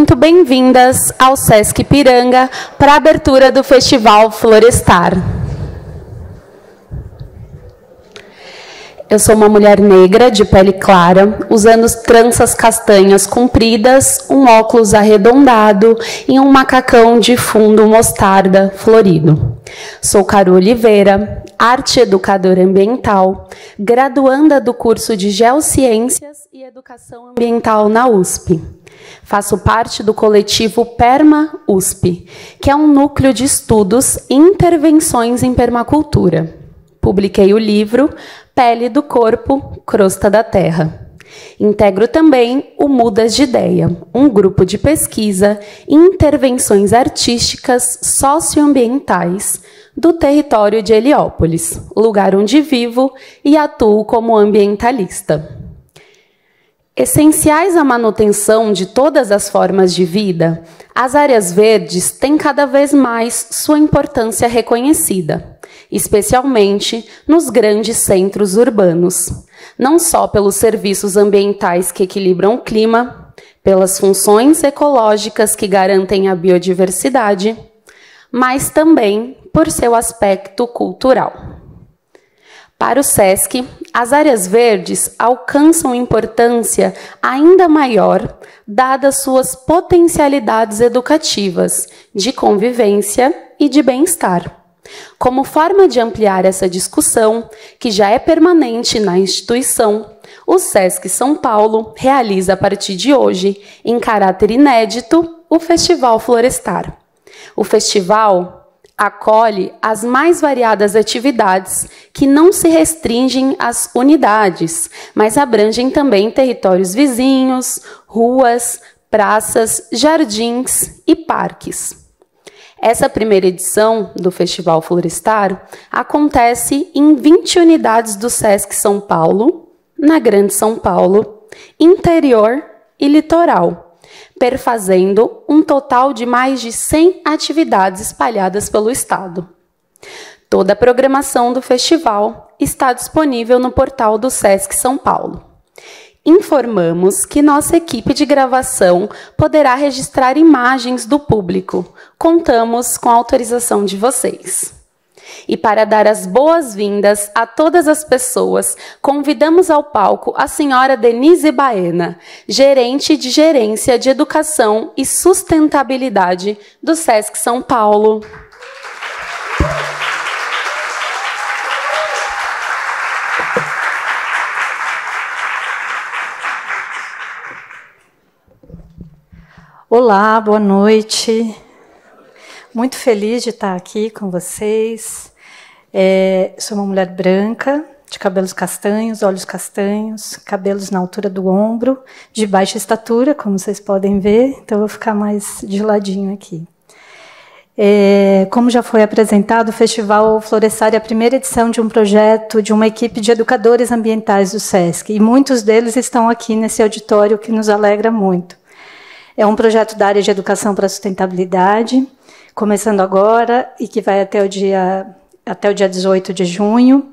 muito bem-vindas ao Sesc Piranga para a abertura do Festival Florestar. Eu sou uma mulher negra, de pele clara, usando tranças castanhas compridas, um óculos arredondado e um macacão de fundo mostarda florido. Sou Carol Oliveira, arte educadora ambiental, graduanda do curso de Geociências e Educação Ambiental na USP. Faço parte do coletivo Perma USP, que é um núcleo de estudos e intervenções em permacultura. Publiquei o livro Pele do Corpo, Crosta da Terra. Integro também o Mudas de Ideia, um grupo de pesquisa e intervenções artísticas socioambientais do território de Heliópolis, lugar onde vivo e atuo como ambientalista. Essenciais à manutenção de todas as formas de vida, as áreas verdes têm cada vez mais sua importância reconhecida especialmente nos grandes centros urbanos, não só pelos serviços ambientais que equilibram o clima, pelas funções ecológicas que garantem a biodiversidade, mas também por seu aspecto cultural. Para o SESC, as áreas verdes alcançam importância ainda maior, dadas suas potencialidades educativas, de convivência e de bem-estar. Como forma de ampliar essa discussão, que já é permanente na instituição, o SESC São Paulo realiza a partir de hoje, em caráter inédito, o Festival Florestar. O festival acolhe as mais variadas atividades que não se restringem às unidades, mas abrangem também territórios vizinhos, ruas, praças, jardins e parques. Essa primeira edição do Festival Florestar acontece em 20 unidades do SESC São Paulo, na Grande São Paulo, interior e litoral, perfazendo um total de mais de 100 atividades espalhadas pelo estado. Toda a programação do festival está disponível no portal do SESC São Paulo. Informamos que nossa equipe de gravação poderá registrar imagens do público. Contamos com a autorização de vocês. E para dar as boas-vindas a todas as pessoas, convidamos ao palco a senhora Denise Baena, gerente de Gerência de Educação e Sustentabilidade do SESC São Paulo. Olá, boa noite. Muito feliz de estar aqui com vocês. É, sou uma mulher branca, de cabelos castanhos, olhos castanhos, cabelos na altura do ombro, de baixa estatura, como vocês podem ver, então vou ficar mais de ladinho aqui. É, como já foi apresentado, o Festival Florestar é a primeira edição de um projeto de uma equipe de educadores ambientais do SESC, e muitos deles estão aqui nesse auditório, que nos alegra muito. É um projeto da área de educação para sustentabilidade, começando agora e que vai até o dia, até o dia 18 de junho.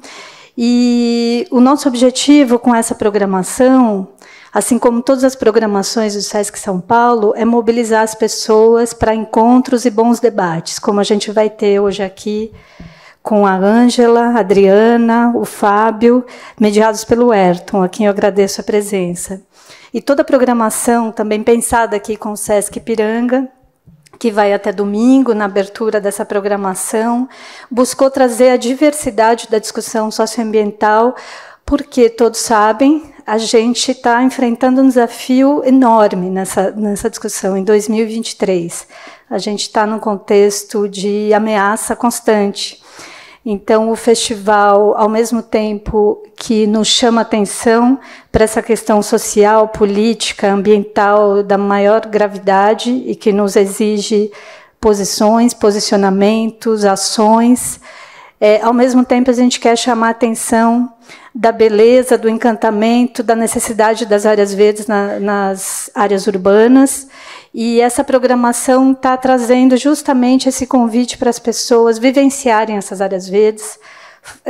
E o nosso objetivo com essa programação, assim como todas as programações do SESC São Paulo, é mobilizar as pessoas para encontros e bons debates, como a gente vai ter hoje aqui com a Ângela, a Adriana, o Fábio, mediados pelo Ayrton, a quem eu agradeço a presença. E toda a programação também pensada aqui com o Sesc Piranga, que vai até domingo, na abertura dessa programação, buscou trazer a diversidade da discussão socioambiental, porque todos sabem, a gente está enfrentando um desafio enorme nessa, nessa discussão em 2023. A gente está num contexto de ameaça constante. Então, o festival, ao mesmo tempo que nos chama atenção para essa questão social, política, ambiental da maior gravidade e que nos exige posições, posicionamentos, ações, é, ao mesmo tempo a gente quer chamar atenção da beleza, do encantamento, da necessidade das áreas verdes na, nas áreas urbanas e essa programação está trazendo justamente esse convite para as pessoas vivenciarem essas áreas verdes,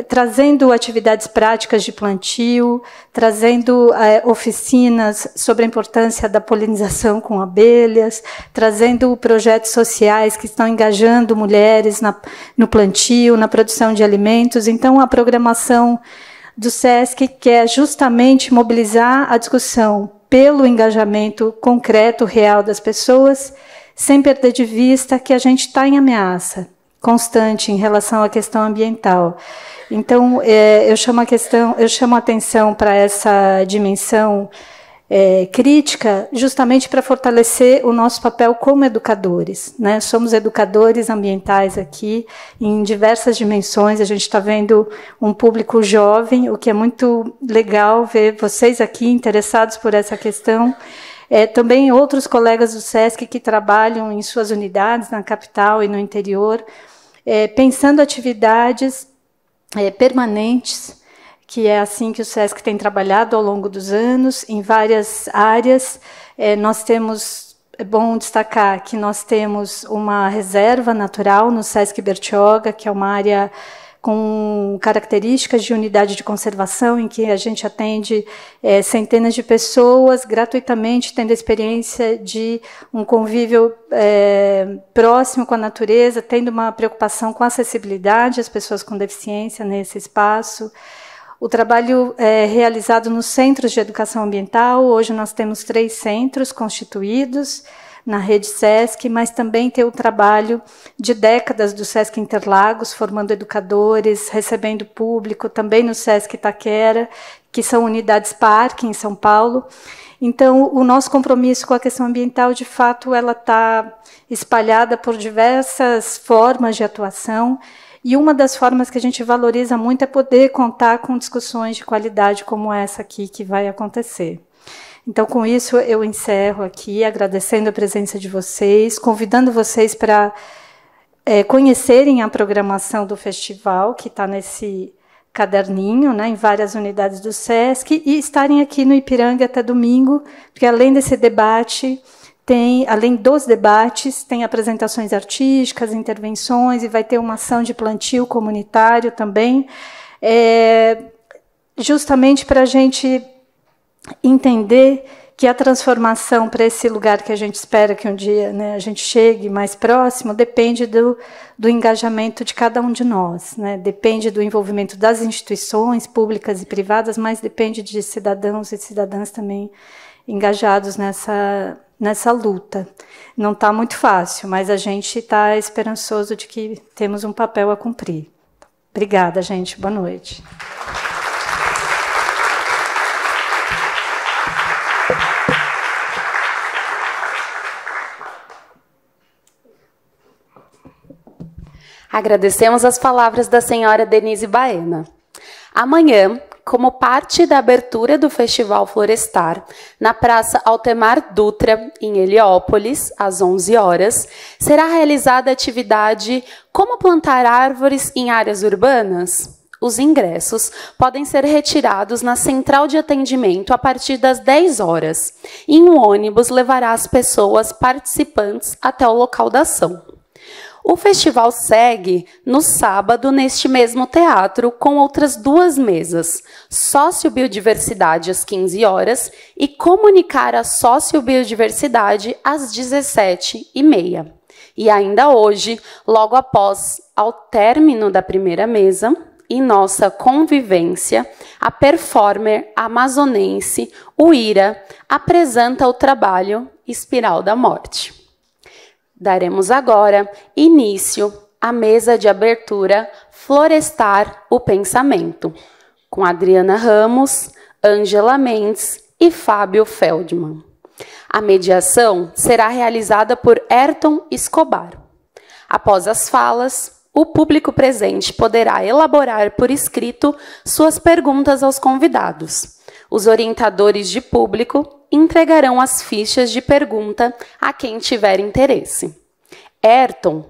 trazendo atividades práticas de plantio, trazendo é, oficinas sobre a importância da polinização com abelhas, trazendo projetos sociais que estão engajando mulheres na, no plantio, na produção de alimentos. Então, a programação do SESC quer justamente mobilizar a discussão pelo engajamento concreto, real das pessoas, sem perder de vista que a gente está em ameaça constante em relação à questão ambiental. Então, é, eu chamo a questão, eu chamo a atenção para essa dimensão é, crítica, justamente para fortalecer o nosso papel como educadores. Né? Somos educadores ambientais aqui, em diversas dimensões. A gente está vendo um público jovem, o que é muito legal ver vocês aqui interessados por essa questão. É, também outros colegas do SESC que trabalham em suas unidades, na capital e no interior, é, pensando atividades é, permanentes que é assim que o SESC tem trabalhado ao longo dos anos, em várias áreas. É, nós temos, é bom destacar que nós temos uma reserva natural no SESC Bertioga, que é uma área com características de unidade de conservação, em que a gente atende é, centenas de pessoas gratuitamente, tendo a experiência de um convívio é, próximo com a natureza, tendo uma preocupação com a acessibilidade às pessoas com deficiência nesse espaço. O trabalho é realizado nos centros de educação ambiental. Hoje nós temos três centros constituídos na rede SESC, mas também tem o trabalho de décadas do SESC Interlagos, formando educadores, recebendo público, também no SESC Taquera, que são unidades parque em São Paulo. Então, o nosso compromisso com a questão ambiental, de fato, ela está espalhada por diversas formas de atuação e uma das formas que a gente valoriza muito é poder contar com discussões de qualidade como essa aqui que vai acontecer. Então, com isso, eu encerro aqui, agradecendo a presença de vocês, convidando vocês para é, conhecerem a programação do festival, que está nesse caderninho, né, em várias unidades do SESC, e estarem aqui no Ipiranga até domingo, porque além desse debate tem, além dos debates, tem apresentações artísticas, intervenções e vai ter uma ação de plantio comunitário também, é, justamente para a gente entender que a transformação para esse lugar que a gente espera que um dia né, a gente chegue mais próximo depende do, do engajamento de cada um de nós, né? depende do envolvimento das instituições públicas e privadas, mas depende de cidadãos e cidadãs também engajados nessa nessa luta. Não está muito fácil, mas a gente está esperançoso de que temos um papel a cumprir. Obrigada, gente. Boa noite. Agradecemos as palavras da senhora Denise Baena. Amanhã, como parte da abertura do Festival Florestar, na Praça Altemar Dutra, em Heliópolis, às 11 horas, será realizada a atividade Como plantar árvores em áreas urbanas? Os ingressos podem ser retirados na central de atendimento a partir das 10 horas, e um ônibus levará as pessoas participantes até o local da ação. O festival segue no sábado neste mesmo teatro com outras duas mesas: Sócio-Biodiversidade às 15 horas e Comunicar a Sócio-Biodiversidade às 17h30. E ainda hoje, logo após ao término da primeira mesa, em nossa convivência, a performer amazonense Uira apresenta o trabalho Espiral da Morte. Daremos agora início à mesa de abertura Florestar o Pensamento, com Adriana Ramos, Angela Mendes e Fábio Feldman. A mediação será realizada por Ayrton Escobar. Após as falas, o público presente poderá elaborar por escrito suas perguntas aos convidados os orientadores de público entregarão as fichas de pergunta a quem tiver interesse. Ayrton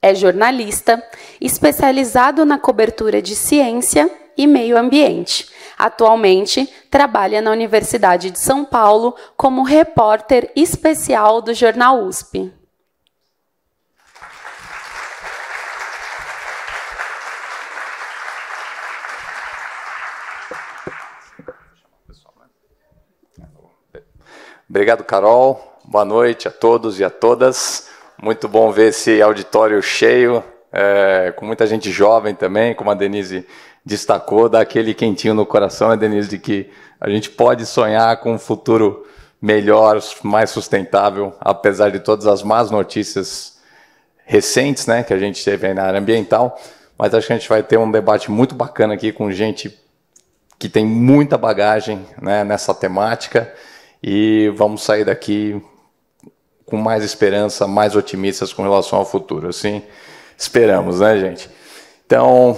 é jornalista especializado na cobertura de ciência e meio ambiente. Atualmente, trabalha na Universidade de São Paulo como repórter especial do jornal USP. Obrigado, Carol. Boa noite a todos e a todas. Muito bom ver esse auditório cheio, é, com muita gente jovem também, como a Denise destacou, dá aquele quentinho no coração, né, Denise, de que a gente pode sonhar com um futuro melhor, mais sustentável, apesar de todas as más notícias recentes né, que a gente teve na área ambiental. Mas acho que a gente vai ter um debate muito bacana aqui com gente que tem muita bagagem né, nessa temática e vamos sair daqui com mais esperança, mais otimistas com relação ao futuro. Assim esperamos, né, gente? Então,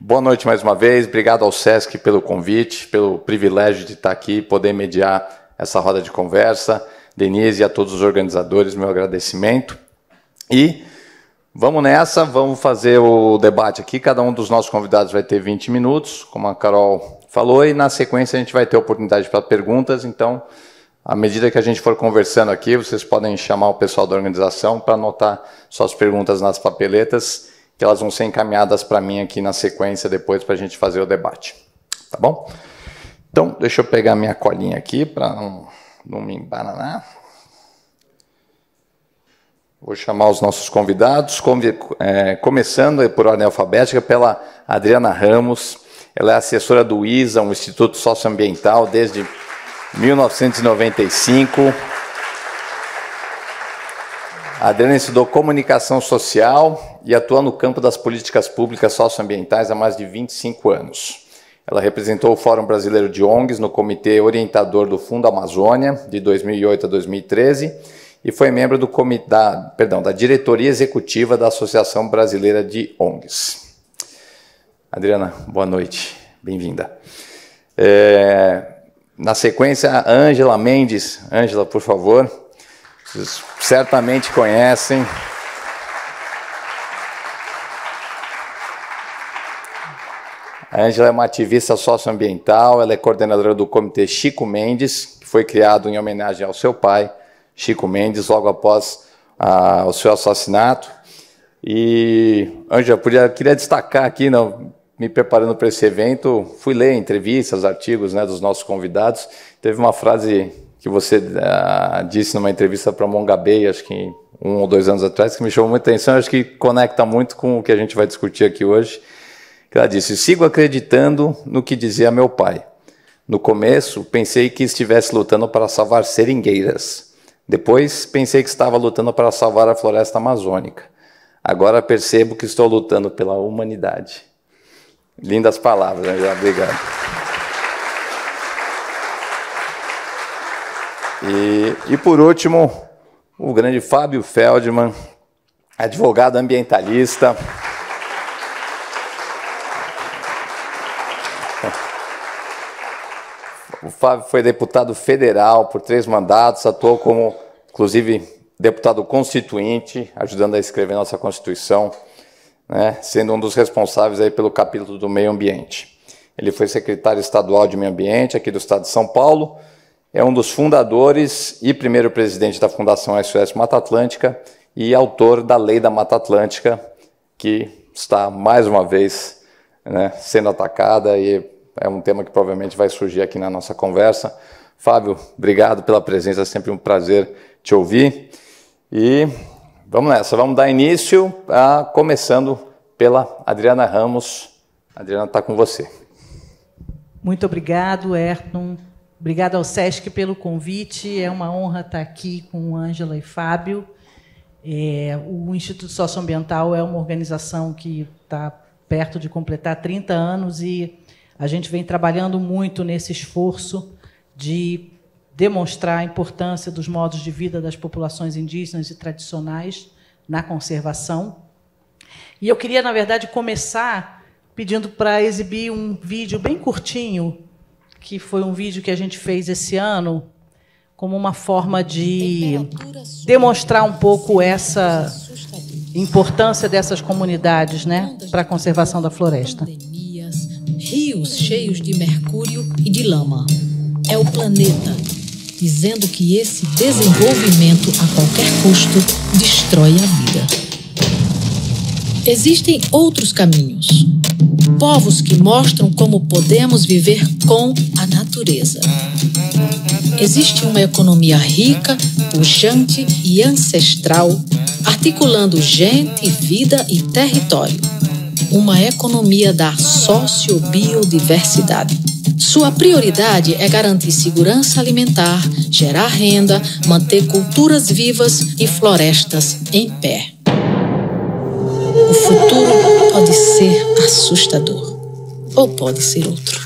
boa noite mais uma vez. Obrigado ao SESC pelo convite, pelo privilégio de estar aqui, poder mediar essa roda de conversa. Denise e a todos os organizadores, meu agradecimento. E vamos nessa, vamos fazer o debate aqui. Cada um dos nossos convidados vai ter 20 minutos. Como a Carol falou e na sequência a gente vai ter oportunidade para perguntas, então à medida que a gente for conversando aqui, vocês podem chamar o pessoal da organização para anotar suas perguntas nas papeletas, que elas vão ser encaminhadas para mim aqui na sequência depois para a gente fazer o debate. Tá bom? Então, deixa eu pegar minha colinha aqui para não, não me embananar. Vou chamar os nossos convidados, é, começando por ordem alfabética pela Adriana Ramos, ela é assessora do ISA, um instituto socioambiental, desde 1995. A Adriana estudou comunicação social e atua no campo das políticas públicas socioambientais há mais de 25 anos. Ela representou o Fórum Brasileiro de ONGs no Comitê Orientador do Fundo Amazônia, de 2008 a 2013, e foi membro do comitê, da, perdão, da diretoria executiva da Associação Brasileira de ONGs. Adriana, boa noite, bem-vinda. É, na sequência, Ângela Mendes. Ângela, por favor. Vocês certamente conhecem. A Ângela é uma ativista socioambiental, ela é coordenadora do Comitê Chico Mendes, que foi criado em homenagem ao seu pai, Chico Mendes, logo após o seu assassinato. E, Ângela, queria destacar aqui, não, me preparando para esse evento, fui ler entrevistas, artigos né, dos nossos convidados. Teve uma frase que você uh, disse numa entrevista para Mongabay, acho que um ou dois anos atrás, que me chamou muita atenção, acho que conecta muito com o que a gente vai discutir aqui hoje. Ela disse: Sigo acreditando no que dizia meu pai. No começo, pensei que estivesse lutando para salvar seringueiras. Depois, pensei que estava lutando para salvar a floresta amazônica. Agora percebo que estou lutando pela humanidade. Lindas palavras, né? obrigado. E, e por último, o grande Fábio Feldman, advogado ambientalista. O Fábio foi deputado federal por três mandatos, atuou como, inclusive, deputado constituinte, ajudando a escrever nossa Constituição né, sendo um dos responsáveis aí pelo capítulo do meio ambiente. Ele foi secretário estadual de meio ambiente aqui do estado de São Paulo, é um dos fundadores e primeiro presidente da Fundação SOS Mata Atlântica e autor da Lei da Mata Atlântica, que está mais uma vez né, sendo atacada e é um tema que provavelmente vai surgir aqui na nossa conversa. Fábio, obrigado pela presença, é sempre um prazer te ouvir. E Vamos nessa, vamos dar início, a, começando pela Adriana Ramos. Adriana, está com você. Muito obrigado, Ayrton. Obrigado ao SESC pelo convite. É uma honra estar aqui com Ângela e Fábio. É, o Instituto Socioambiental é uma organização que está perto de completar 30 anos e a gente vem trabalhando muito nesse esforço de demonstrar a importância dos modos de vida das populações indígenas e tradicionais na conservação. E eu queria, na verdade, começar pedindo para exibir um vídeo bem curtinho, que foi um vídeo que a gente fez esse ano, como uma forma de demonstrar um pouco essa importância dessas comunidades né, para a conservação da floresta. Rios cheios de mercúrio e de lama. É o planeta dizendo que esse desenvolvimento a qualquer custo destrói a vida. Existem outros caminhos. Povos que mostram como podemos viver com a natureza. Existe uma economia rica, pujante e ancestral, articulando gente, vida e território. Uma economia da sociobiodiversidade sua prioridade é garantir segurança alimentar, gerar renda, manter culturas vivas e florestas em pé. O futuro pode ser assustador, ou pode ser outro.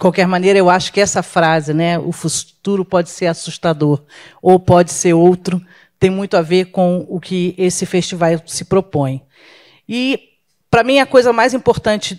qualquer maneira, eu acho que essa frase, né, o futuro pode ser assustador ou pode ser outro, tem muito a ver com o que esse festival se propõe. E para mim a coisa mais importante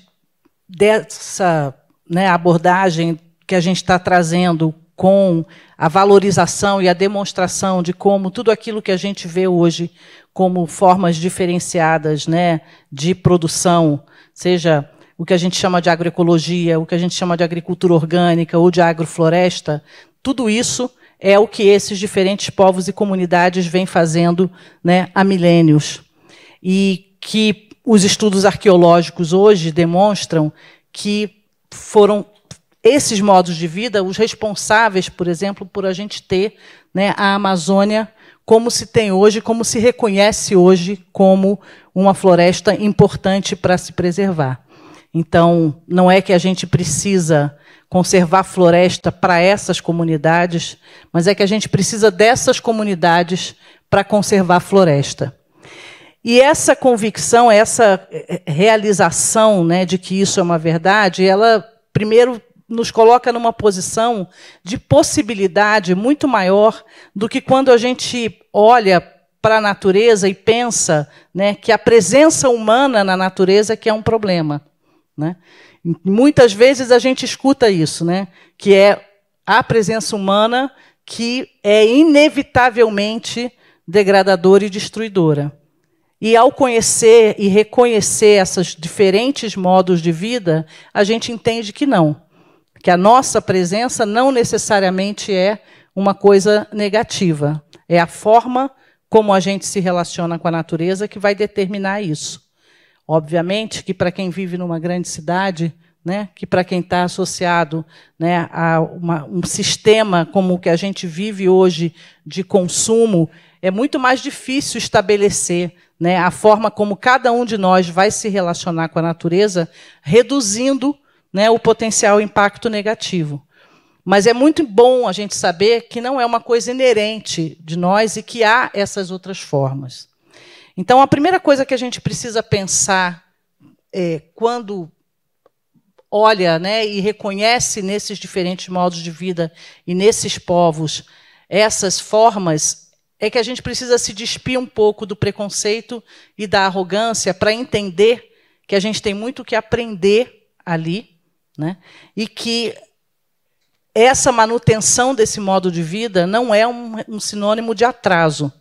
dessa né, abordagem que a gente está trazendo com a valorização e a demonstração de como tudo aquilo que a gente vê hoje como formas diferenciadas né, de produção, seja o que a gente chama de agroecologia, o que a gente chama de agricultura orgânica ou de agrofloresta, tudo isso é o que esses diferentes povos e comunidades vêm fazendo né, há milênios. E que os estudos arqueológicos hoje demonstram que foram esses modos de vida os responsáveis, por exemplo, por a gente ter né, a Amazônia como se tem hoje, como se reconhece hoje como uma floresta importante para se preservar. Então, não é que a gente precisa conservar floresta para essas comunidades, mas é que a gente precisa dessas comunidades para conservar floresta. E essa convicção, essa eh, eh, realização né, de que isso é uma verdade, ela primeiro nos coloca numa posição de possibilidade muito maior do que quando a gente olha para a natureza e pensa né, que a presença humana na natureza é que é um problema. Né? Muitas vezes a gente escuta isso, né? que é a presença humana que é inevitavelmente degradadora e destruidora. E ao conhecer e reconhecer esses diferentes modos de vida, a gente entende que não, que a nossa presença não necessariamente é uma coisa negativa. É a forma como a gente se relaciona com a natureza que vai determinar isso. Obviamente que para quem vive numa grande cidade, né, que para quem está associado né, a uma, um sistema como o que a gente vive hoje de consumo, é muito mais difícil estabelecer né, a forma como cada um de nós vai se relacionar com a natureza, reduzindo né, o potencial impacto negativo. Mas é muito bom a gente saber que não é uma coisa inerente de nós e que há essas outras formas. Então, a primeira coisa que a gente precisa pensar é, quando olha né, e reconhece nesses diferentes modos de vida e nesses povos essas formas, é que a gente precisa se despir um pouco do preconceito e da arrogância para entender que a gente tem muito que aprender ali né, e que essa manutenção desse modo de vida não é um, um sinônimo de atraso.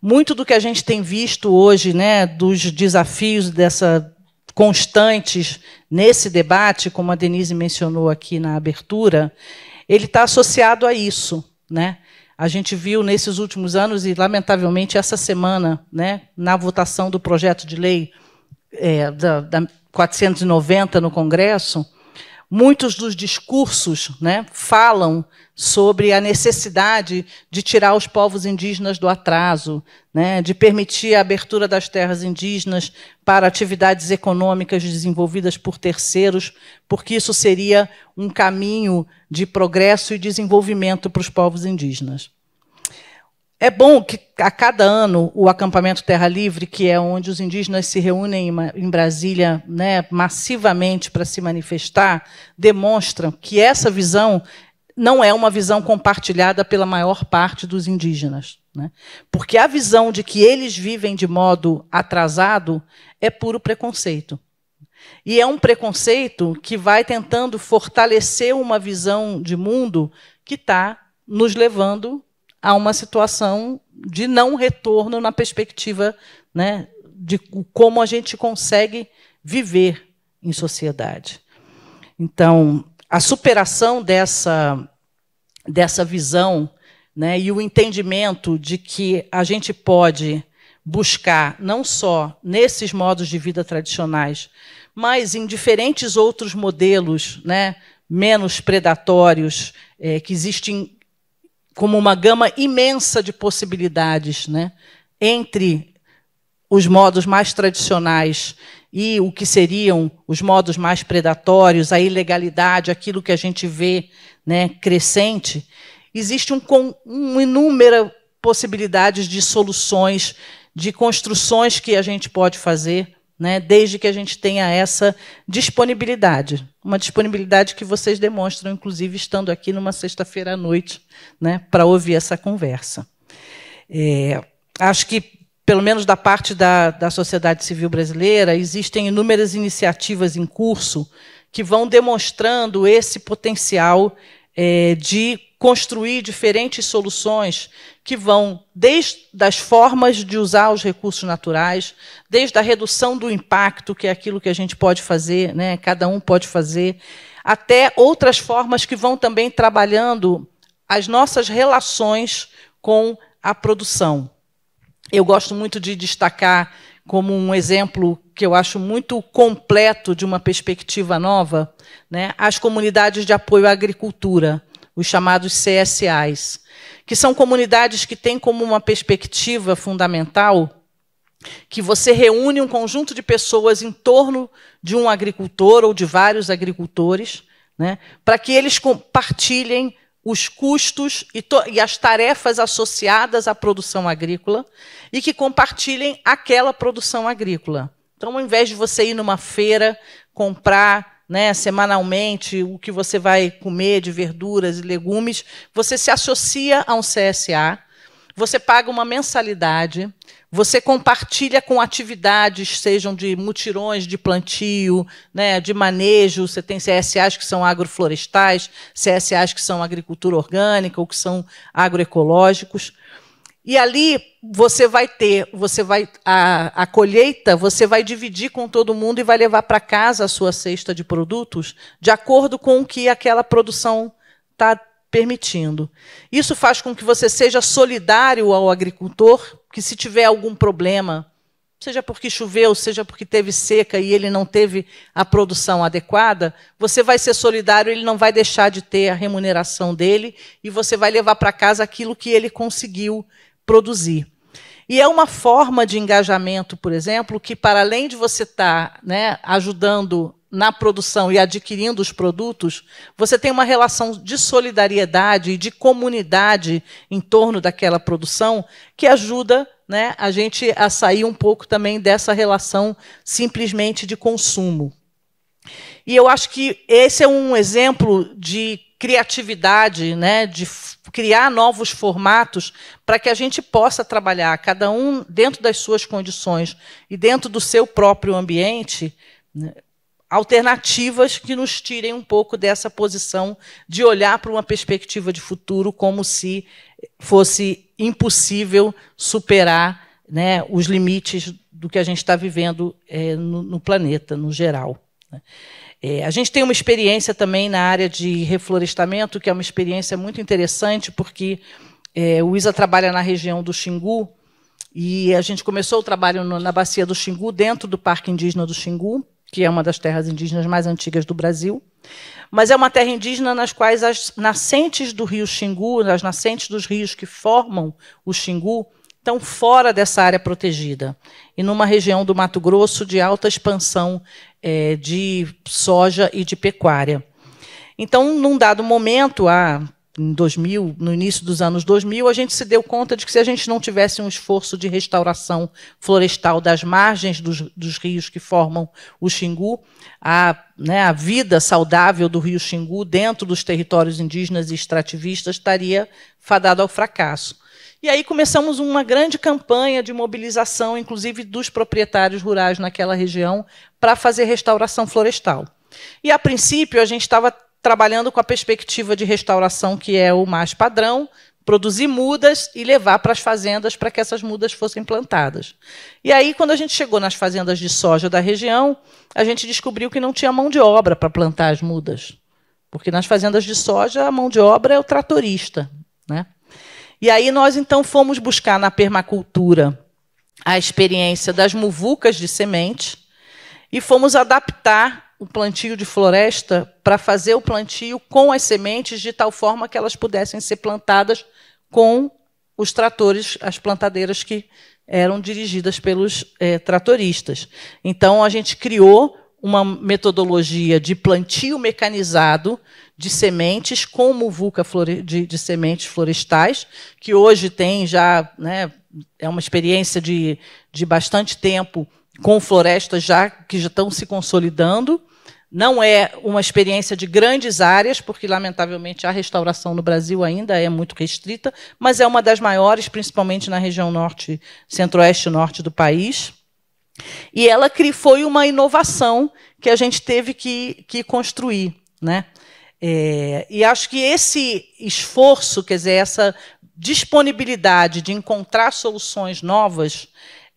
Muito do que a gente tem visto hoje, né, dos desafios dessa constantes nesse debate, como a Denise mencionou aqui na abertura, ele está associado a isso, né? A gente viu nesses últimos anos e lamentavelmente essa semana, né, na votação do projeto de lei é, da, da 490 no Congresso, Muitos dos discursos né, falam sobre a necessidade de tirar os povos indígenas do atraso, né, de permitir a abertura das terras indígenas para atividades econômicas desenvolvidas por terceiros, porque isso seria um caminho de progresso e desenvolvimento para os povos indígenas. É bom que a cada ano o acampamento Terra Livre, que é onde os indígenas se reúnem em Brasília né, massivamente para se manifestar, demonstram que essa visão não é uma visão compartilhada pela maior parte dos indígenas. Né? Porque a visão de que eles vivem de modo atrasado é puro preconceito. E é um preconceito que vai tentando fortalecer uma visão de mundo que está nos levando a uma situação de não retorno na perspectiva né, de como a gente consegue viver em sociedade. Então, a superação dessa, dessa visão né, e o entendimento de que a gente pode buscar, não só nesses modos de vida tradicionais, mas em diferentes outros modelos né, menos predatórios é, que existem como uma gama imensa de possibilidades, né? Entre os modos mais tradicionais e o que seriam os modos mais predatórios, a ilegalidade, aquilo que a gente vê, né, crescente, existe um, um inúmera possibilidades de soluções, de construções que a gente pode fazer né? desde que a gente tenha essa disponibilidade. Uma disponibilidade que vocês demonstram, inclusive, estando aqui numa sexta-feira à noite, né? para ouvir essa conversa. É, acho que, pelo menos da parte da, da sociedade civil brasileira, existem inúmeras iniciativas em curso que vão demonstrando esse potencial é, de construir diferentes soluções que vão desde as formas de usar os recursos naturais, desde a redução do impacto, que é aquilo que a gente pode fazer, né, cada um pode fazer, até outras formas que vão também trabalhando as nossas relações com a produção. Eu gosto muito de destacar como um exemplo que eu acho muito completo de uma perspectiva nova, né, as comunidades de apoio à agricultura os chamados CSAs, que são comunidades que têm como uma perspectiva fundamental que você reúne um conjunto de pessoas em torno de um agricultor ou de vários agricultores, né, para que eles compartilhem os custos e, e, as tarefas associadas à produção agrícola e que compartilhem aquela produção agrícola. Então, ao invés de você ir numa feira comprar né, semanalmente o que você vai comer de verduras e legumes, você se associa a um CSA, você paga uma mensalidade, você compartilha com atividades, sejam de mutirões de plantio, né, de manejo, você tem CSAs que são agroflorestais, CSAs que são agricultura orgânica ou que são agroecológicos. E ali você vai ter, você vai a, a colheita, você vai dividir com todo mundo e vai levar para casa a sua cesta de produtos de acordo com o que aquela produção está permitindo. Isso faz com que você seja solidário ao agricultor, que se tiver algum problema, seja porque choveu, seja porque teve seca e ele não teve a produção adequada, você vai ser solidário, ele não vai deixar de ter a remuneração dele e você vai levar para casa aquilo que ele conseguiu produzir. E é uma forma de engajamento, por exemplo, que para além de você estar tá, né, ajudando na produção e adquirindo os produtos, você tem uma relação de solidariedade e de comunidade em torno daquela produção que ajuda né, a gente a sair um pouco também dessa relação simplesmente de consumo. E eu acho que esse é um exemplo de criatividade, né, de criar novos formatos para que a gente possa trabalhar, cada um dentro das suas condições e dentro do seu próprio ambiente, né, alternativas que nos tirem um pouco dessa posição de olhar para uma perspectiva de futuro como se fosse impossível superar né, os limites do que a gente está vivendo é, no, no planeta, no geral. Né. É, a gente tem uma experiência também na área de reflorestamento, que é uma experiência muito interessante, porque é, o ISA trabalha na região do Xingu, e a gente começou o trabalho no, na bacia do Xingu, dentro do Parque Indígena do Xingu, que é uma das terras indígenas mais antigas do Brasil. Mas é uma terra indígena nas quais as nascentes do rio Xingu, as nascentes dos rios que formam o Xingu, estão fora dessa área protegida e numa região do Mato Grosso de alta expansão é, de soja e de pecuária. Então, num dado momento, a em 2000, no início dos anos 2000, a gente se deu conta de que se a gente não tivesse um esforço de restauração florestal das margens dos, dos rios que formam o Xingu, a, né, a vida saudável do rio Xingu dentro dos territórios indígenas e extrativistas estaria fadada ao fracasso. E aí começamos uma grande campanha de mobilização, inclusive dos proprietários rurais naquela região, para fazer restauração florestal. E a princípio a gente estava trabalhando com a perspectiva de restauração que é o mais padrão, produzir mudas e levar para as fazendas para que essas mudas fossem plantadas. E aí, quando a gente chegou nas fazendas de soja da região, a gente descobriu que não tinha mão de obra para plantar as mudas. Porque nas fazendas de soja, a mão de obra é o tratorista. Né? E aí nós então fomos buscar na permacultura a experiência das muvucas de semente e fomos adaptar o plantio de floresta para fazer o plantio com as sementes de tal forma que elas pudessem ser plantadas com os tratores, as plantadeiras que eram dirigidas pelos é, tratoristas. Então a gente criou uma metodologia de plantio mecanizado de sementes, como o VUCA de, de sementes florestais, que hoje tem já, né, é uma experiência de, de bastante tempo com florestas já que já estão se consolidando. Não é uma experiência de grandes áreas, porque, lamentavelmente, a restauração no Brasil ainda é muito restrita, mas é uma das maiores, principalmente na região norte, centro-oeste e norte do país. E ela foi uma inovação que a gente teve que, que construir. Né? É, e acho que esse esforço, quer dizer, essa disponibilidade de encontrar soluções novas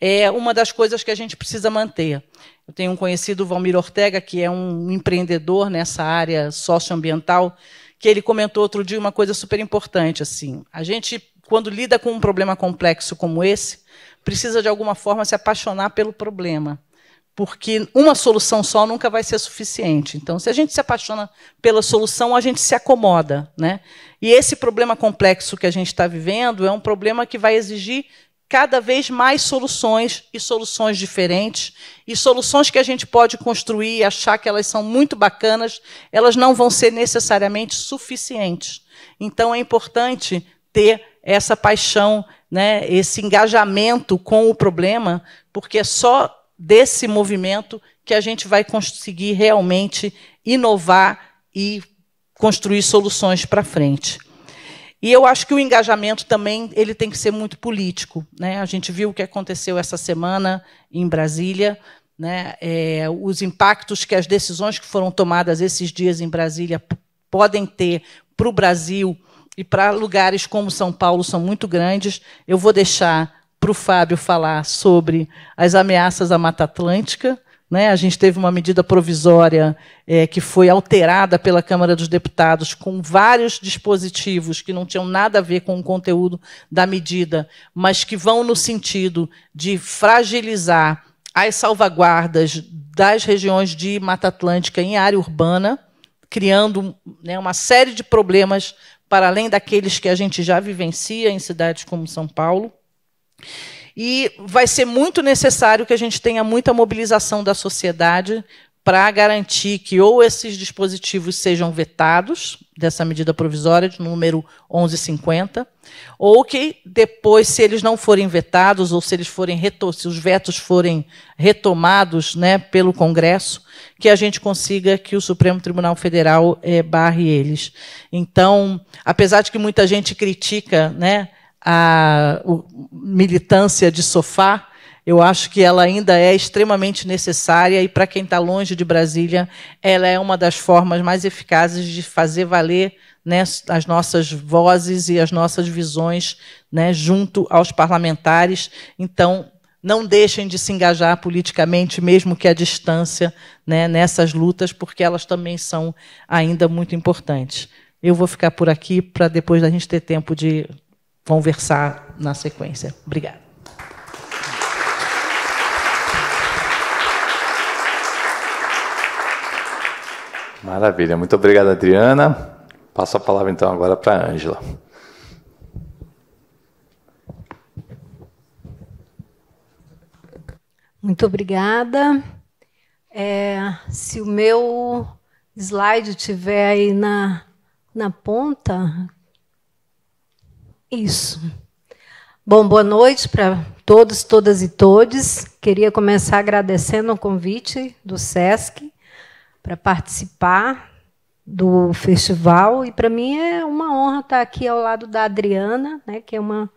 é uma das coisas que a gente precisa manter. Eu tenho um conhecido, Valmir Ortega, que é um empreendedor nessa área socioambiental, que ele comentou outro dia uma coisa super importante assim. A gente quando lida com um problema complexo como esse, precisa de alguma forma se apaixonar pelo problema porque uma solução só nunca vai ser suficiente. Então, se a gente se apaixona pela solução, a gente se acomoda, né? E esse problema complexo que a gente está vivendo é um problema que vai exigir cada vez mais soluções e soluções diferentes e soluções que a gente pode construir e achar que elas são muito bacanas, elas não vão ser necessariamente suficientes. Então, é importante ter essa paixão, né? Esse engajamento com o problema, porque é só desse movimento que a gente vai conseguir realmente inovar e construir soluções para frente. E eu acho que o engajamento também ele tem que ser muito político. Né? A gente viu o que aconteceu essa semana em Brasília, né? É, os impactos que as decisões que foram tomadas esses dias em Brasília podem ter para o Brasil e para lugares como São Paulo são muito grandes. Eu vou deixar para o Fábio falar sobre as ameaças à Mata Atlântica. Né? A gente teve uma medida provisória é, que foi alterada pela Câmara dos Deputados com vários dispositivos que não tinham nada a ver com o conteúdo da medida, mas que vão no sentido de fragilizar as salvaguardas das regiões de Mata Atlântica em área urbana, criando né, uma série de problemas para além daqueles que a gente já vivencia em cidades como São Paulo. E vai ser muito necessário que a gente tenha muita mobilização da sociedade para garantir que ou esses dispositivos sejam vetados dessa medida provisória de número 1150, ou que depois, se eles não forem vetados ou se eles forem se os vetos forem retomados, né, pelo Congresso, que a gente consiga que o Supremo Tribunal Federal é, barre eles. Então, apesar de que muita gente critica, né, a militância de sofá, eu acho que ela ainda é extremamente necessária e, para quem está longe de Brasília, ela é uma das formas mais eficazes de fazer valer né, as nossas vozes e as nossas visões né, junto aos parlamentares. Então, não deixem de se engajar politicamente, mesmo que à distância, né, nessas lutas, porque elas também são ainda muito importantes. Eu vou ficar por aqui para depois da gente ter tempo de Conversar na sequência. Obrigado. Maravilha, muito obrigado, Adriana. Passo a palavra então agora para a Ângela. Muito obrigada. É, se o meu slide estiver aí na, na ponta, isso. Bom, boa noite para todos, todas e todes. Queria começar agradecendo o convite do SESC para participar do festival e para mim é uma honra estar aqui ao lado da Adriana, né, que é uma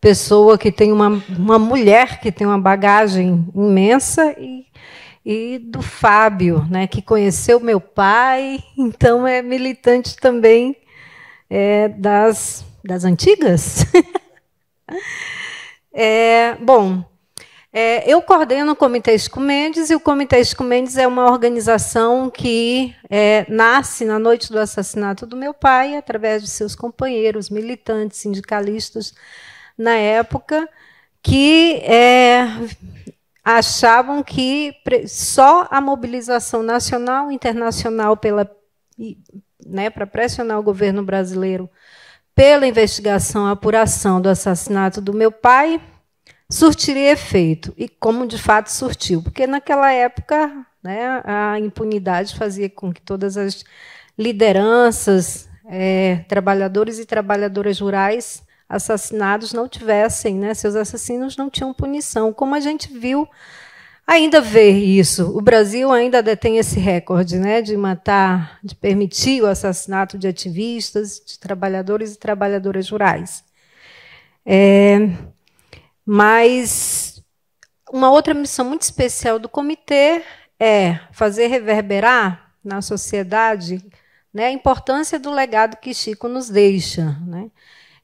pessoa que tem uma, uma mulher que tem uma bagagem imensa e, e do Fábio, né, que conheceu meu pai, então é militante também é, das das antigas? é, bom, é, eu coordeno o Comitê Mendes e o Comitê Mendes é uma organização que é, nasce na noite do assassinato do meu pai, através de seus companheiros, militantes, sindicalistas na época, que é, achavam que só a mobilização nacional e internacional pela, né, para pressionar o governo brasileiro pela investigação e apuração do assassinato do meu pai surtiria efeito, e como de fato surtiu, porque naquela época né, a impunidade fazia com que todas as lideranças, é, trabalhadores e trabalhadoras rurais assassinados não tivessem, né, seus assassinos não tinham punição, como a gente viu ainda vê isso. O Brasil ainda detém esse recorde né, de matar, de permitir o assassinato de ativistas, de trabalhadores e trabalhadoras rurais. É, mas uma outra missão muito especial do comitê é fazer reverberar na sociedade né, a importância do legado que Chico nos deixa. Né?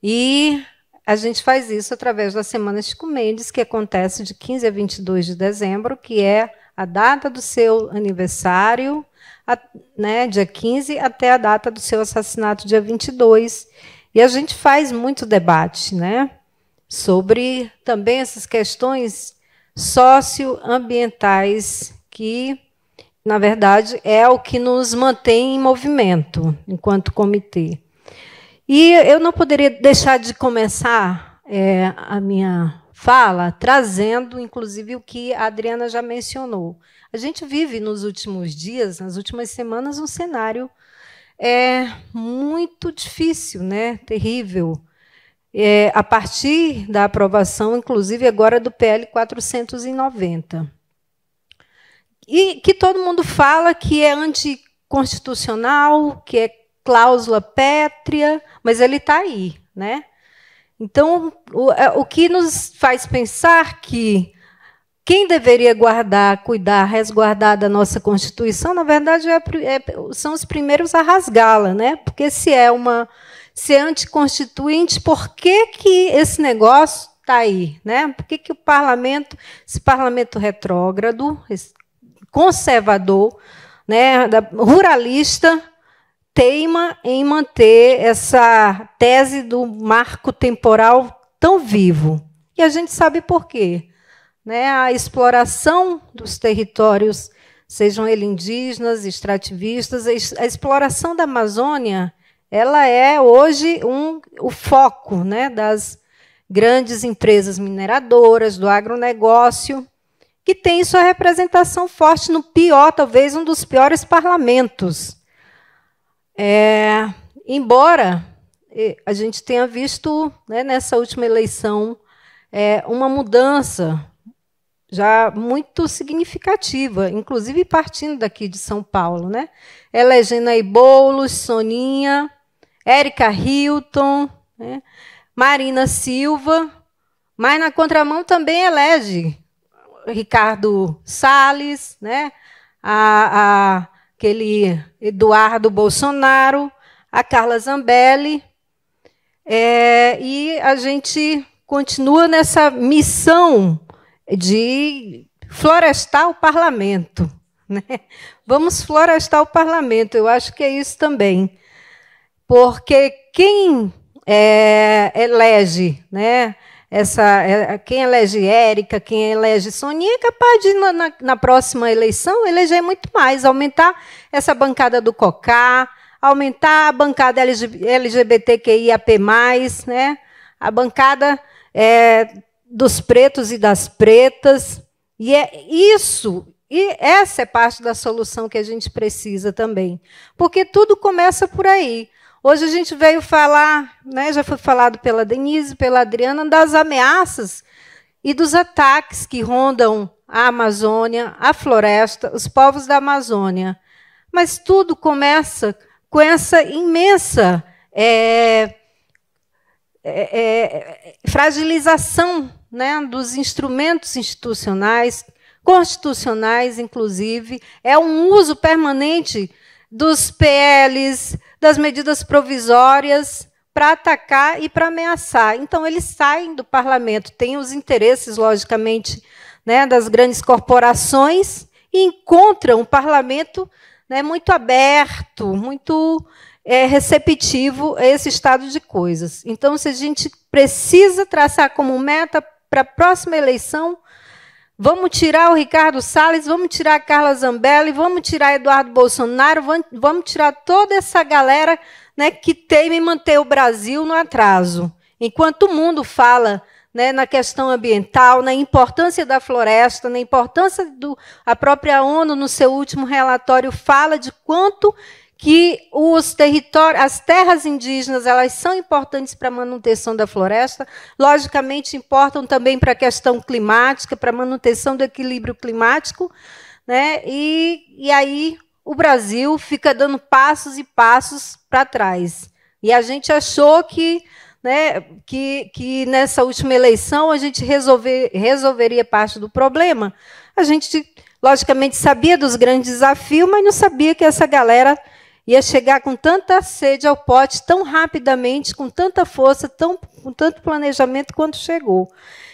E a gente faz isso através da Semana Chico Mendes, que acontece de 15 a 22 de dezembro, que é a data do seu aniversário, a, né, dia 15, até a data do seu assassinato, dia 22. E a gente faz muito debate né, sobre também essas questões socioambientais que, na verdade, é o que nos mantém em movimento enquanto comitê. E eu não poderia deixar de começar é, a minha fala trazendo, inclusive, o que a Adriana já mencionou. A gente vive nos últimos dias, nas últimas semanas, um cenário é, muito difícil, né? terrível. É, a partir da aprovação, inclusive, agora do PL 490. E que todo mundo fala que é anticonstitucional, que é cláusula pétrea, mas ele está aí, né? Então, o, é, o que nos faz pensar que quem deveria guardar, cuidar, resguardar da nossa Constituição, na verdade, é, é, são os primeiros a rasgá-la, né? Porque se é uma se é anticonstituinte, por que, que esse negócio está aí, né? Por que, que o parlamento, esse parlamento retrógrado, conservador, né, ruralista, teima em manter essa tese do marco temporal tão vivo. E a gente sabe por quê. Né? A exploração dos territórios, sejam eles indígenas, extrativistas, a exploração da Amazônia, ela é hoje um, o foco né, das grandes empresas mineradoras, do agronegócio, que tem sua representação forte no pior, talvez um dos piores parlamentos é, embora a gente tenha visto né, nessa última eleição é, uma mudança já muito significativa, inclusive partindo daqui de São Paulo, né? Elegendo aí Boulos, Soninha, Érica Hilton, né? Marina Silva, mas na contramão também elege Ricardo Salles, né? a, a aquele Eduardo Bolsonaro, a Carla Zambelli, é, e a gente continua nessa missão de florestar o parlamento. Né? Vamos florestar o parlamento, eu acho que é isso também. Porque quem é, elege né, essa, é, quem elege Érica, quem elege Sonia é capaz de, na, na próxima eleição, eleger muito mais, aumentar essa bancada do COCÁ, aumentar a bancada LGBTQIAP+, né? a bancada é, dos pretos e das pretas. E é isso, e essa é parte da solução que a gente precisa também. Porque tudo começa por aí. Hoje a gente veio falar, né, já foi falado pela Denise, pela Adriana, das ameaças e dos ataques que rondam a Amazônia, a floresta, os povos da Amazônia. Mas tudo começa com essa imensa é, é, é, fragilização né, dos instrumentos institucionais, constitucionais, inclusive, é um uso permanente dos PLs, das medidas provisórias para atacar e para ameaçar. Então, eles saem do parlamento, têm os interesses, logicamente, né, das grandes corporações e encontram um parlamento né, muito aberto, muito é, receptivo a esse estado de coisas. Então, se a gente precisa traçar como meta para a próxima eleição Vamos tirar o Ricardo Salles, vamos tirar a Carla Zambelli, vamos tirar Eduardo Bolsonaro, vamos, tirar toda essa galera né, que teme manter o Brasil no atraso. Enquanto o mundo fala né, na questão ambiental, na importância da floresta, na importância do. A própria ONU, no seu último relatório, fala de quanto que os territórios, as terras indígenas, elas são importantes para a manutenção da floresta, logicamente importam também para a questão climática, para a manutenção do equilíbrio climático, né? E, e aí o Brasil fica dando passos e passos para trás. E a gente achou que, né, que, que nessa última eleição a gente resolver, resolveria parte do problema. A gente, logicamente, sabia dos grandes desafios, mas não sabia que essa galera ia chegar com tanta sede ao pote tão rapidamente, com tanta força, tão, com tanto planejamento quanto chegou.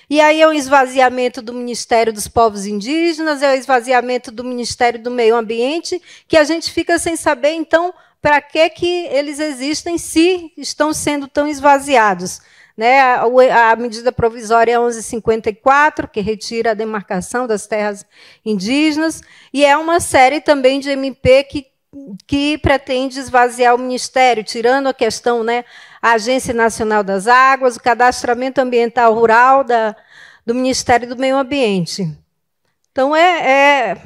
E aí é o esvaziamento do Ministério dos Povos Indígenas, é o esvaziamento do Ministério do Meio Ambiente, que a gente fica sem saber, então, para que, que eles existem se estão sendo tão esvaziados. Né? A, a medida provisória 1154, que retira a demarcação das terras indígenas, e é uma série também de MP que que pretende esvaziar o Ministério, tirando a questão, né, a Agência Nacional das Águas, o cadastramento ambiental rural da, do Ministério do Meio Ambiente. Então, é, é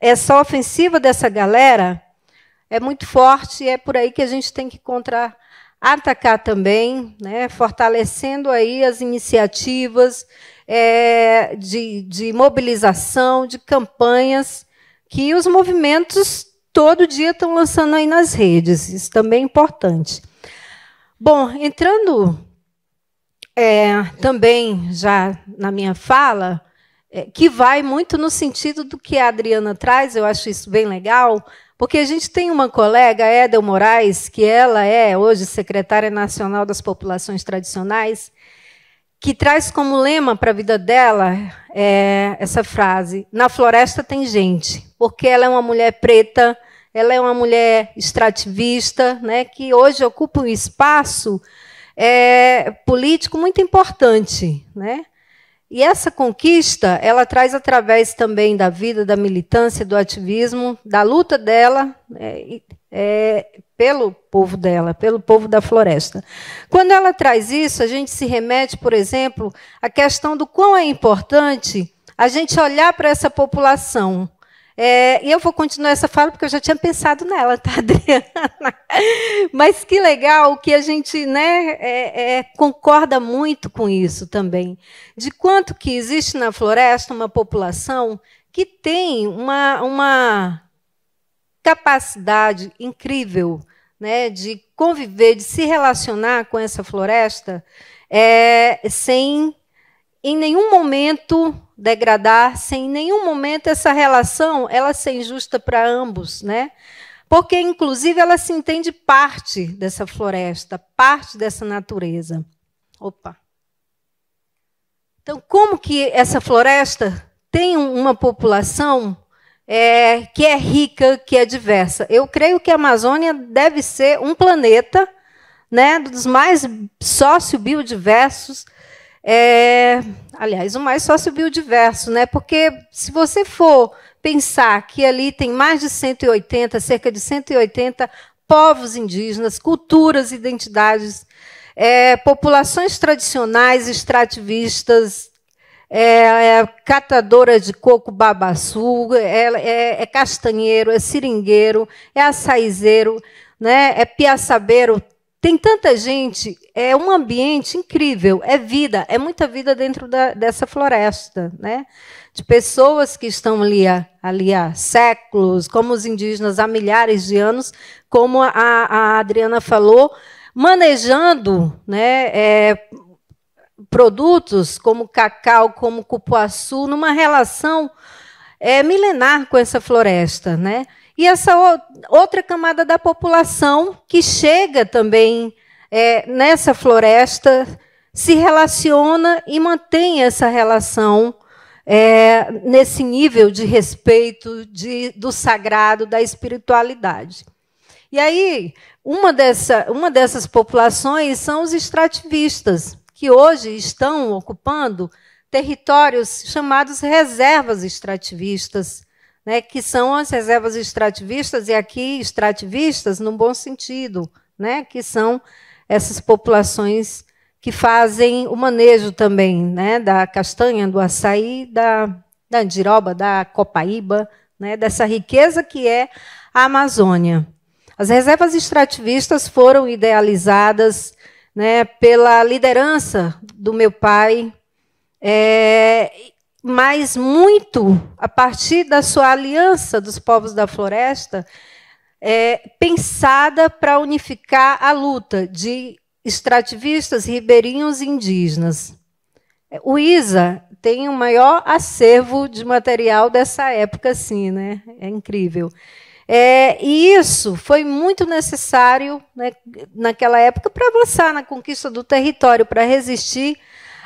essa ofensiva dessa galera é muito forte e é por aí que a gente tem que contra atacar também, né, fortalecendo aí as iniciativas é, de, de mobilização, de campanhas que os movimentos todo dia estão lançando aí nas redes. Isso também é importante. Bom, entrando é, também já na minha fala, é, que vai muito no sentido do que a Adriana traz, eu acho isso bem legal, porque a gente tem uma colega, Edel Moraes, que ela é hoje secretária nacional das populações tradicionais, que traz como lema para a vida dela é, essa frase: Na floresta tem gente, porque ela é uma mulher preta ela é uma mulher extrativista, né, que hoje ocupa um espaço é, político muito importante, né? E essa conquista, ela traz através também da vida, da militância, do ativismo, da luta dela é, é, pelo povo dela, pelo povo da floresta. Quando ela traz isso, a gente se remete, por exemplo, à questão do quão é importante a gente olhar para essa população é, e eu vou continuar essa fala porque eu já tinha pensado nela, tá, Adriana? Mas que legal que a gente né, é, é, concorda muito com isso também. De quanto que existe na floresta uma população que tem uma, uma capacidade incrível né, de conviver, de se relacionar com essa floresta é, sem em nenhum momento degradar sem em nenhum momento essa relação ela ser injusta para ambos, né? Porque inclusive ela se entende parte dessa floresta, parte dessa natureza. Opa. Então, como que essa floresta tem uma população é, que é rica, que é diversa? Eu creio que a Amazônia deve ser um planeta, né, dos mais sócio-biodiversos, é, aliás, o mais sócio-biodiverso, né? Porque se você for pensar que ali tem mais de 180, cerca de 180 povos indígenas, culturas, identidades, é, populações tradicionais, extrativistas, é, é, catadora de coco babaçu, é, é, é castanheiro, é seringueiro, é açaizeiro, né, é piaçabeiro. Tem tanta gente é um ambiente incrível, é vida, é muita vida dentro da, dessa floresta, né? De pessoas que estão ali há, ali há séculos, como os indígenas há milhares de anos, como a, a Adriana falou, manejando, né? É, produtos como cacau, como cupuaçu, numa relação é, milenar com essa floresta, né? E essa outra camada da população que chega também é, nessa floresta se relaciona e mantém essa relação é, nesse nível de respeito de, do sagrado, da espiritualidade. E aí, uma, dessa, uma dessas populações são os extrativistas, que hoje estão ocupando territórios chamados reservas extrativistas, né, que são as reservas extrativistas, e aqui extrativistas no bom sentido, né, que são essas populações que fazem o manejo também né, da castanha, do açaí, da, da andiroba, da copaíba, né, dessa riqueza que é a Amazônia. As reservas extrativistas foram idealizadas né, pela liderança do meu pai, é, mas muito a partir da sua aliança dos povos da floresta, é, pensada para unificar a luta de extrativistas, ribeirinhos e indígenas. O ISA tem o maior acervo de material dessa época, sim, né? É incrível. É, e isso foi muito necessário né, naquela época para avançar na conquista do território, para resistir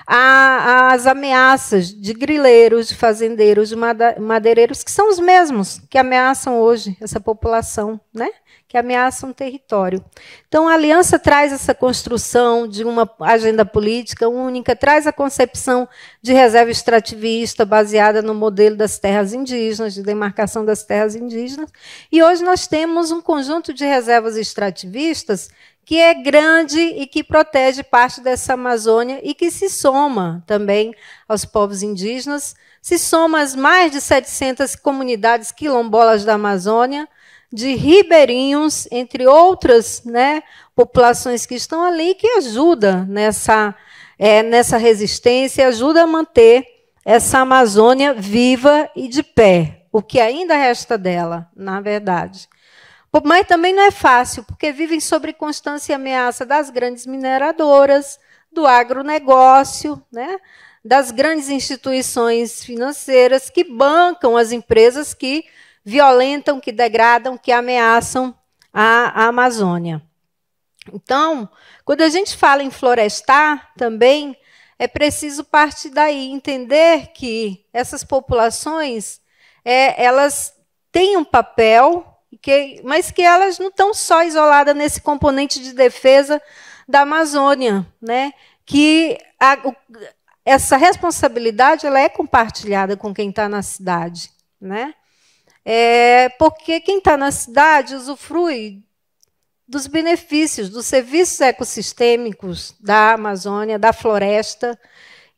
às ameaças de grileiros, de fazendeiros, de madeireiros, que são os mesmos que ameaçam hoje essa população, né? que ameaçam o território. Então, a aliança traz essa construção de uma agenda política única, traz a concepção de reserva extrativista baseada no modelo das terras indígenas, de demarcação das terras indígenas. E hoje nós temos um conjunto de reservas extrativistas que é grande e que protege parte dessa Amazônia e que se soma também aos povos indígenas, se soma às mais de 700 comunidades quilombolas da Amazônia, de ribeirinhos, entre outras né, populações que estão ali, que ajuda nessa, é, nessa resistência, ajuda a manter essa Amazônia viva e de pé, o que ainda resta dela, na verdade. Mas também não é fácil, porque vivem sob constância ameaça das grandes mineradoras, do agronegócio, né? das grandes instituições financeiras que bancam as empresas que violentam, que degradam, que ameaçam a, a Amazônia. Então, quando a gente fala em florestar, também é preciso partir daí, entender que essas populações é, elas têm um papel que, mas que elas não estão só isoladas nesse componente de defesa da Amazônia, né? que a, o, essa responsabilidade ela é compartilhada com quem está na cidade. Né? É, porque quem está na cidade usufrui dos benefícios, dos serviços ecossistêmicos da Amazônia, da floresta.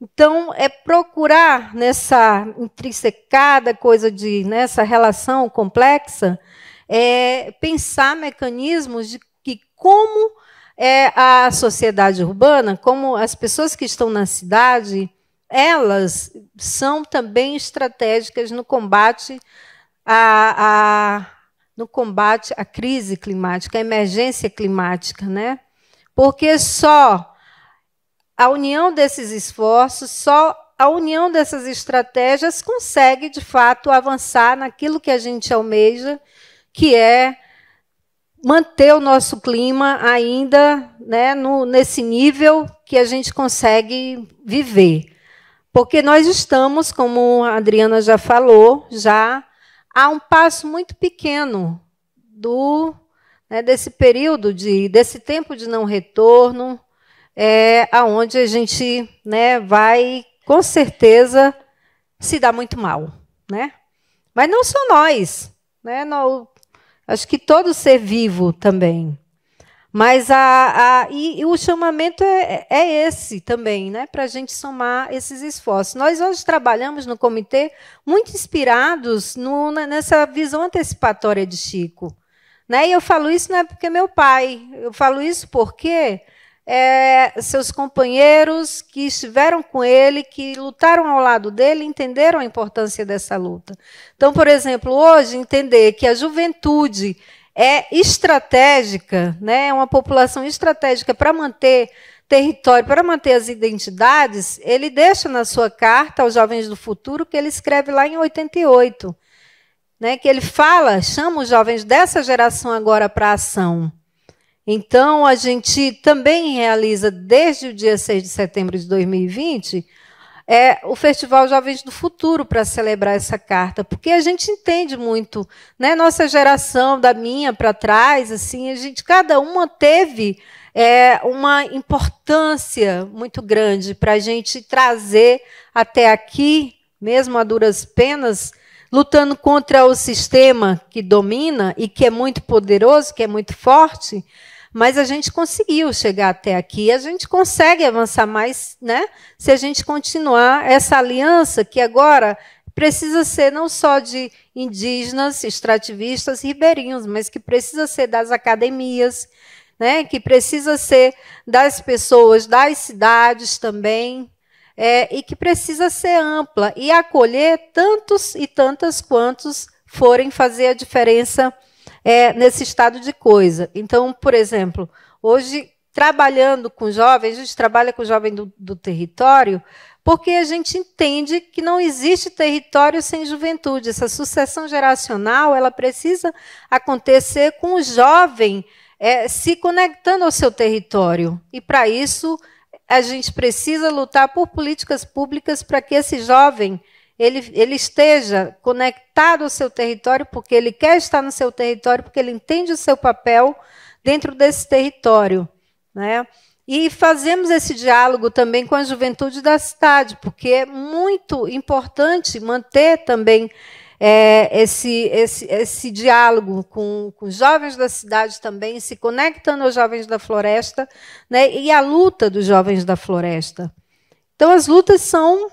Então, é procurar nessa intrinsecada coisa de nessa relação complexa é, pensar mecanismos de que como é, a sociedade urbana, como as pessoas que estão na cidade, elas são também estratégicas no combate a, a no combate à crise climática, à emergência climática, né? Porque só a união desses esforços, só a união dessas estratégias consegue, de fato, avançar naquilo que a gente almeja que é manter o nosso clima ainda né, no, nesse nível que a gente consegue viver. Porque nós estamos, como a Adriana já falou, já há um passo muito pequeno do né, desse período de desse tempo de não retorno, é aonde a gente né, vai com certeza se dar muito mal, né? Mas não só nós, né? No, Acho que todo ser vivo também. Mas a, a e, e, o chamamento é, é esse também, né? Para a gente somar esses esforços. Nós hoje trabalhamos no comitê muito inspirados no, nessa visão antecipatória de Chico. Né? E eu falo isso não é porque é meu pai, eu falo isso porque é, seus companheiros que estiveram com ele, que lutaram ao lado dele, entenderam a importância dessa luta. Então, por exemplo, hoje, entender que a juventude é estratégica, né, é uma população estratégica para manter território, para manter as identidades, ele deixa na sua carta aos jovens do futuro, que ele escreve lá em 88, né, que ele fala, chama os jovens dessa geração agora para ação. Então, a gente também realiza, desde o dia 6 de setembro de 2020, é, o Festival Jovens do Futuro para celebrar essa carta, porque a gente entende muito, né? Nossa geração, da minha para trás, assim, a gente, cada uma teve é, uma importância muito grande para a gente trazer até aqui, mesmo a duras penas, lutando contra o sistema que domina e que é muito poderoso, que é muito forte, mas a gente conseguiu chegar até aqui, a gente consegue avançar mais, né? Se a gente continuar essa aliança que agora precisa ser não só de indígenas, extrativistas, ribeirinhos, mas que precisa ser das academias, né? Que precisa ser das pessoas, das cidades também, é, e que precisa ser ampla e acolher tantos e tantas quantos forem fazer a diferença é, nesse estado de coisa. Então, por exemplo, hoje trabalhando com jovens, a gente trabalha com jovem do, do território, porque a gente entende que não existe território sem juventude. Essa sucessão geracional ela precisa acontecer com o jovem é, se conectando ao seu território. E para isso a gente precisa lutar por políticas públicas para que esse jovem ele, ele esteja conectado ao seu território, porque ele quer estar no seu território, porque ele entende o seu papel dentro desse território. Né? E fazemos esse diálogo também com a juventude da cidade, porque é muito importante manter também é, esse, esse, esse diálogo com, com os jovens da cidade também, se conectando aos jovens da floresta né, e a luta dos jovens da floresta. Então, as lutas são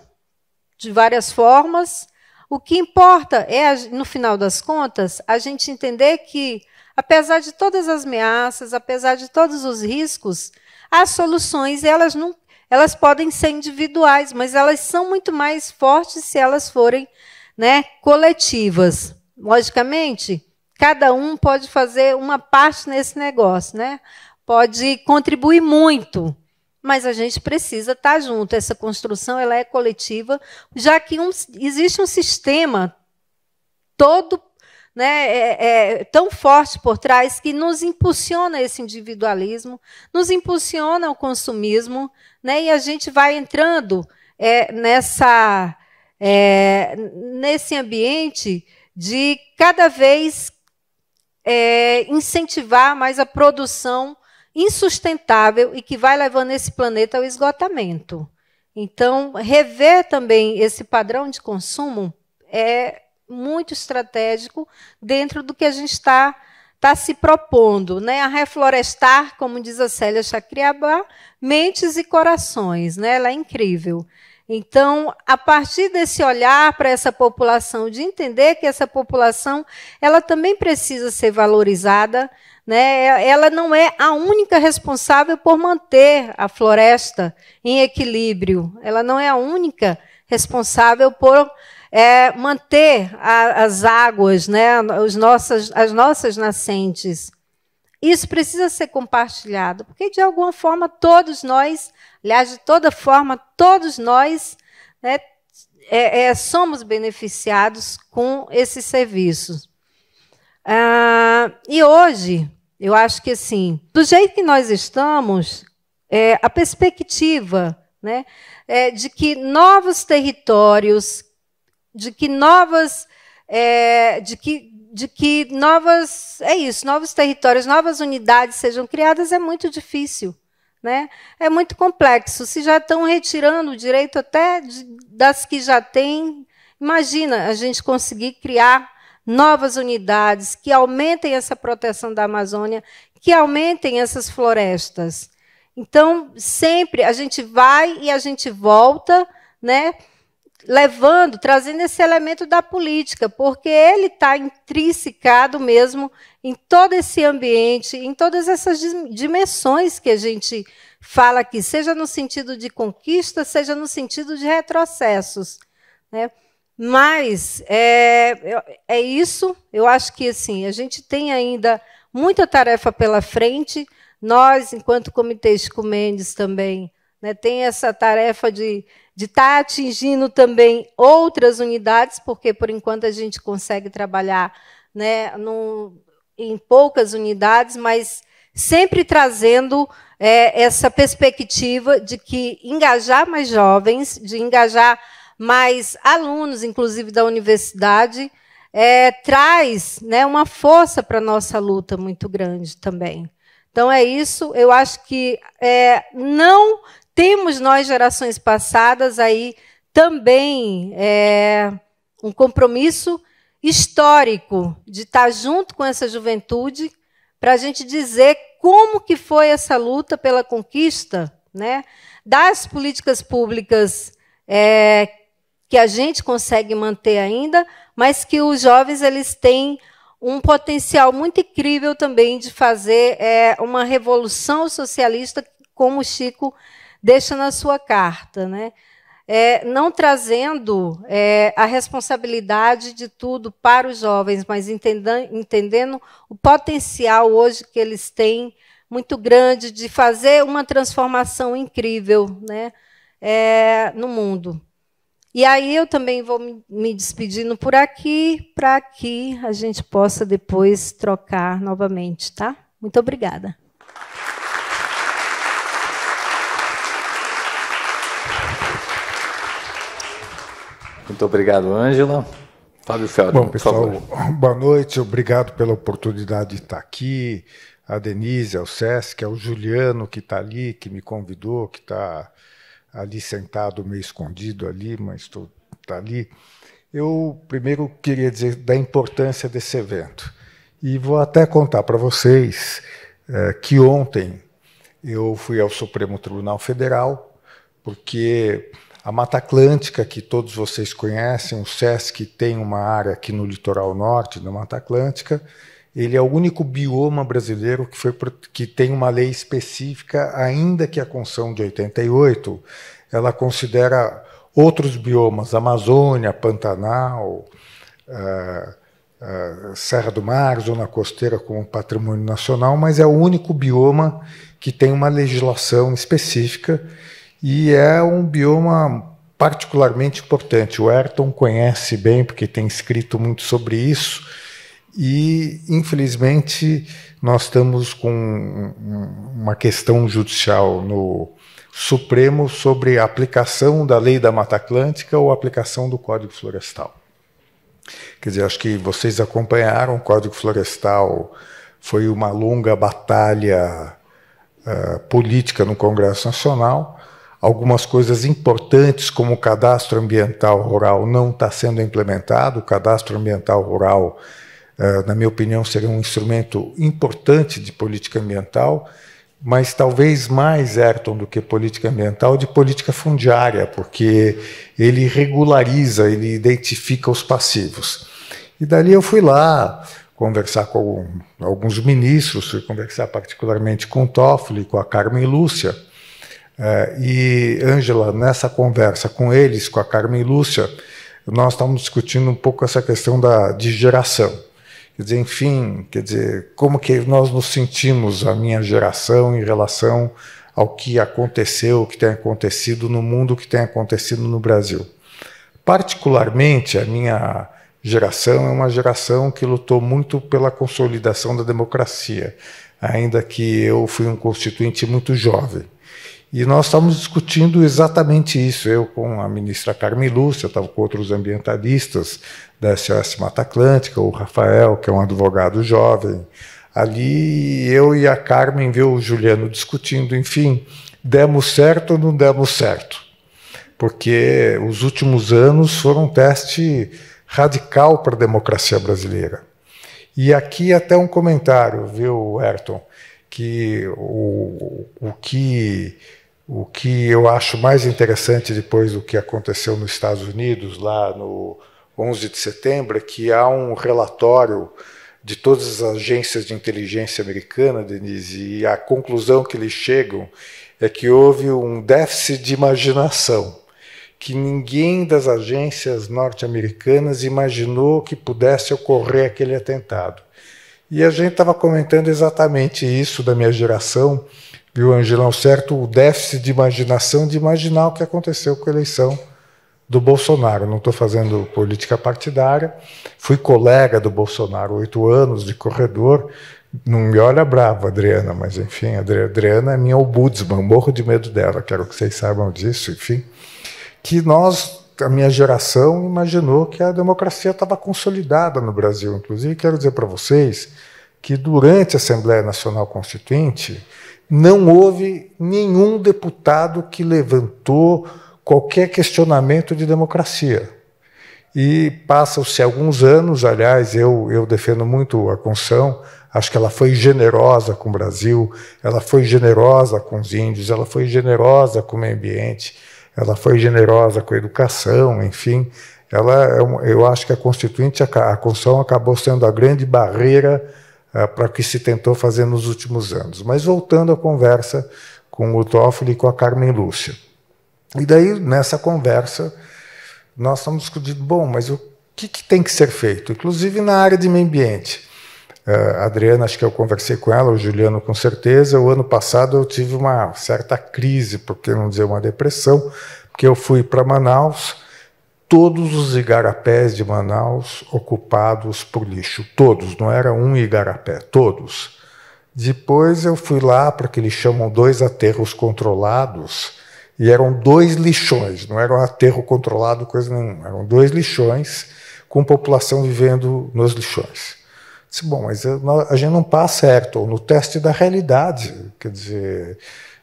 de várias formas. O que importa é, no final das contas, a gente entender que, apesar de todas as ameaças, apesar de todos os riscos, as soluções elas não, elas podem ser individuais, mas elas são muito mais fortes se elas forem né, coletivas. Logicamente, cada um pode fazer uma parte nesse negócio, né? Pode contribuir muito, mas a gente precisa estar tá junto. Essa construção ela é coletiva, já que um, existe um sistema todo né, é, é, tão forte por trás que nos impulsiona esse individualismo, nos impulsiona o consumismo, né, e a gente vai entrando é, nessa é, nesse ambiente de cada vez é, incentivar mais a produção insustentável e que vai levando esse planeta ao esgotamento. Então, rever também esse padrão de consumo é muito estratégico dentro do que a gente está tá se propondo, né, a reflorestar, como diz a Célia Chacriabá, mentes e corações, né? Ela é incrível. Então, a partir desse olhar para essa população, de entender que essa população, ela também precisa ser valorizada, né? Ela não é a única responsável por manter a floresta em equilíbrio. Ela não é a única responsável por é, manter a, as águas, né? Os nossas, as nossas nascentes. Isso precisa ser compartilhado, porque de alguma forma todos nós, aliás, de toda forma, todos nós né, é, é, somos beneficiados com esses serviços. Ah, e hoje, eu acho que assim, do jeito que nós estamos, é, a perspectiva né, é, de que novos territórios, de que novas. É, de que de que novas é isso novos territórios novas unidades sejam criadas é muito difícil né? É muito complexo. Se já estão retirando o direito até de, das que já têm, imagina a gente conseguir criar novas unidades que aumentem essa proteção da Amazônia, que aumentem essas florestas. Então, sempre a gente vai e a gente volta, né? Levando, trazendo esse elemento da política, porque ele está intrinsecado mesmo em todo esse ambiente, em todas essas dimensões que a gente fala aqui, seja no sentido de conquista, seja no sentido de retrocessos. Né? Mas é, é isso. Eu acho que assim a gente tem ainda muita tarefa pela frente. Nós, enquanto Comitê Mendes também né, tem essa tarefa de estar tá atingindo também outras unidades, porque por enquanto a gente consegue trabalhar né, em poucas unidades, mas sempre trazendo é, essa perspectiva de que engajar mais jovens, de engajar mas alunos, inclusive da universidade, é, traz né, uma força para a nossa luta muito grande também. Então é isso. Eu acho que é, não temos nós gerações passadas aí também é, um compromisso histórico de estar tá junto com essa juventude para a gente dizer como que foi essa luta pela conquista, né, das políticas públicas é, que a gente consegue manter ainda, mas que os jovens eles têm um potencial muito incrível também de fazer é, uma revolução socialista, como o Chico deixa na sua carta, né? É, não trazendo é, a responsabilidade de tudo para os jovens, mas entendendo, entendendo o potencial hoje que eles têm muito grande de fazer uma transformação incrível né, é, no mundo. E aí eu também vou me despedindo por aqui, para que a gente possa depois trocar novamente, tá? Muito obrigada. Muito obrigado, Ângela. Fábio Felder, Bom, pessoal, boa noite, obrigado pela oportunidade de estar aqui. A Denise, ao Sesc, ao Juliano, que está ali, que me convidou, que está ali sentado, meio escondido ali, mas estou tá ali. Eu primeiro queria dizer da importância desse evento. E vou até contar para vocês é, que ontem eu fui ao Supremo Tribunal Federal, porque a Mata Atlântica, que todos vocês conhecem, o SESC tem uma área aqui no litoral norte da Mata Atlântica, ele é o único bioma brasileiro que, foi, que tem uma lei específica, ainda que a Constituição de 88 ela considera outros biomas, Amazônia, Pantanal, ah, ah, Serra do Mar, Zona Costeira como patrimônio nacional, mas é o único bioma que tem uma legislação específica e é um bioma particularmente importante. O Ayrton conhece bem, porque tem escrito muito sobre isso e, infelizmente, nós estamos com uma questão judicial no Supremo sobre a aplicação da lei da Mata Atlântica ou a aplicação do Código Florestal. Quer dizer, acho que vocês acompanharam o Código Florestal, foi uma longa batalha uh, política no Congresso Nacional. Algumas coisas importantes, como o cadastro ambiental rural, não está sendo implementado. O cadastro ambiental rural ah, na minha opinião, será um instrumento importante de política ambiental, mas talvez mais, Ayrton, do que política ambiental, de política fundiária, porque ele regulariza, ele identifica os passivos. E dali eu fui lá conversar com alguns ministros, fui conversar particularmente com o Toffoli, com a Carmen Lúcia. Ah, e, Ângela, nessa conversa com eles, com a Carmen Lúcia, nós estávamos discutindo um pouco essa questão da, de geração. Quer dizer, enfim, quer dizer, como que nós nos sentimos, a minha geração, em relação ao que aconteceu, o que tem acontecido no mundo, o que tem acontecido no Brasil. Particularmente, a minha geração é uma geração que lutou muito pela consolidação da democracia, ainda que eu fui um constituinte muito jovem. E nós estávamos discutindo exatamente isso. Eu com a ministra Carmen Lúcia, estava com outros ambientalistas da SOS Mata Atlântica, o Rafael, que é um advogado jovem. Ali eu e a Carmen, viu o Juliano discutindo, enfim, demos certo ou não demos certo? Porque os últimos anos foram um teste radical para a democracia brasileira. E aqui até um comentário, viu, Ayrton, que o, o que o que eu acho mais interessante depois do que aconteceu nos Estados Unidos, lá no 11 de setembro, é que há um relatório de todas as agências de inteligência americana, Denise, e a conclusão que eles chegam é que houve um déficit de imaginação, que ninguém das agências norte-americanas imaginou que pudesse ocorrer aquele atentado. E a gente estava comentando exatamente isso da minha geração viu, Angelão, certo o déficit de imaginação de imaginar o que aconteceu com a eleição do Bolsonaro. Não estou fazendo política partidária, fui colega do Bolsonaro oito anos de corredor. Não me olha bravo, Adriana, mas enfim, a Adriana é minha ombudsman, morro de medo dela, quero que vocês saibam disso, enfim. Que nós, a minha geração, imaginou que a democracia estava consolidada no Brasil. Inclusive, quero dizer para vocês que durante a Assembleia Nacional Constituinte, não houve nenhum deputado que levantou qualquer questionamento de democracia. E passam-se alguns anos, aliás, eu, eu defendo muito a Constituição, acho que ela foi generosa com o Brasil, ela foi generosa com os índios, ela foi generosa com o meio ambiente, ela foi generosa com a educação, enfim. Ela, é eu acho que a Constituinte, a Constituição acabou sendo a grande barreira eh, para o que se tentou fazer nos últimos anos. Mas voltando à conversa com o Toffoli e com a Carmen Lúcia. E daí, nessa conversa, nós estamos discutindo, bom, mas o que, que tem que ser feito? Inclusive na área de meio ambiente. A eh, Adriana, acho que eu conversei com ela, o Juliano com certeza. O ano passado eu tive uma certa crise, por que não dizer uma depressão, porque eu fui para Manaus, todos os igarapés de Manaus ocupados por lixo. Todos, não era um igarapé, todos. Depois eu fui lá para que eles chamam dois aterros controlados, e eram dois lixões, não era um aterro controlado, coisa nenhuma, eram dois lixões com população vivendo nos lixões. Disse, bom, mas a gente não passa, ou no teste da realidade. Quer dizer,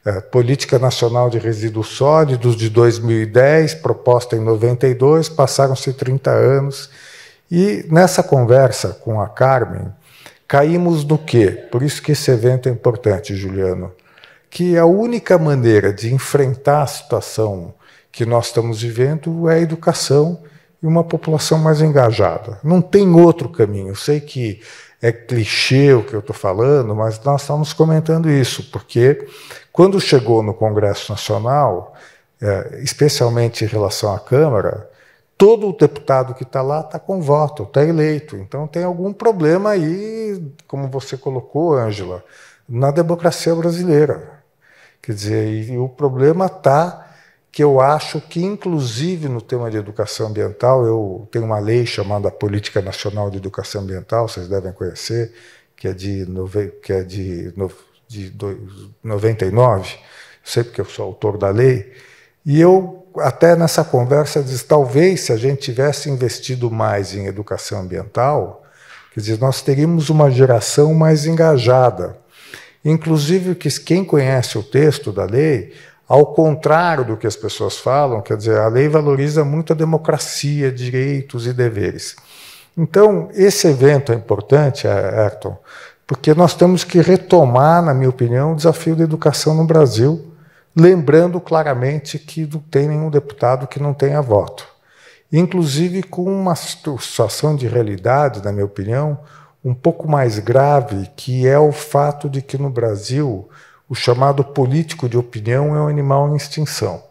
é, Política Nacional de Resíduos Sólidos de 2010, proposta em 92, passaram-se 30 anos. E nessa conversa com a Carmen, caímos no quê? Por isso que esse evento é importante, Juliano, que a única maneira de enfrentar a situação que nós estamos vivendo é a educação e uma população mais engajada. Não tem outro caminho. Eu sei que é clichê o que eu estou falando, mas nós estamos comentando isso, porque quando chegou no Congresso Nacional, é, especialmente em relação à Câmara, todo o deputado que está lá está com voto, está eleito. Então tem algum problema aí, como você colocou, Ângela, na democracia brasileira. Quer dizer, e o problema está que eu acho que, inclusive no tema de educação ambiental, eu tenho uma lei chamada Política Nacional de Educação Ambiental, vocês devem conhecer, que é de, que é de de 99, sei porque eu sou autor da lei, e eu até nessa conversa diz talvez se a gente tivesse investido mais em educação ambiental, quer dizer, nós teríamos uma geração mais engajada. Inclusive que quem conhece o texto da lei, ao contrário do que as pessoas falam, quer dizer, a lei valoriza muito a democracia, direitos e deveres. Então, esse evento é importante, Ayrton, porque nós temos que retomar, na minha opinião, o desafio da educação no Brasil, lembrando claramente que não tem nenhum deputado que não tenha voto. Inclusive com uma situação de realidade, na minha opinião, um pouco mais grave, que é o fato de que no Brasil o chamado político de opinião é um animal em extinção.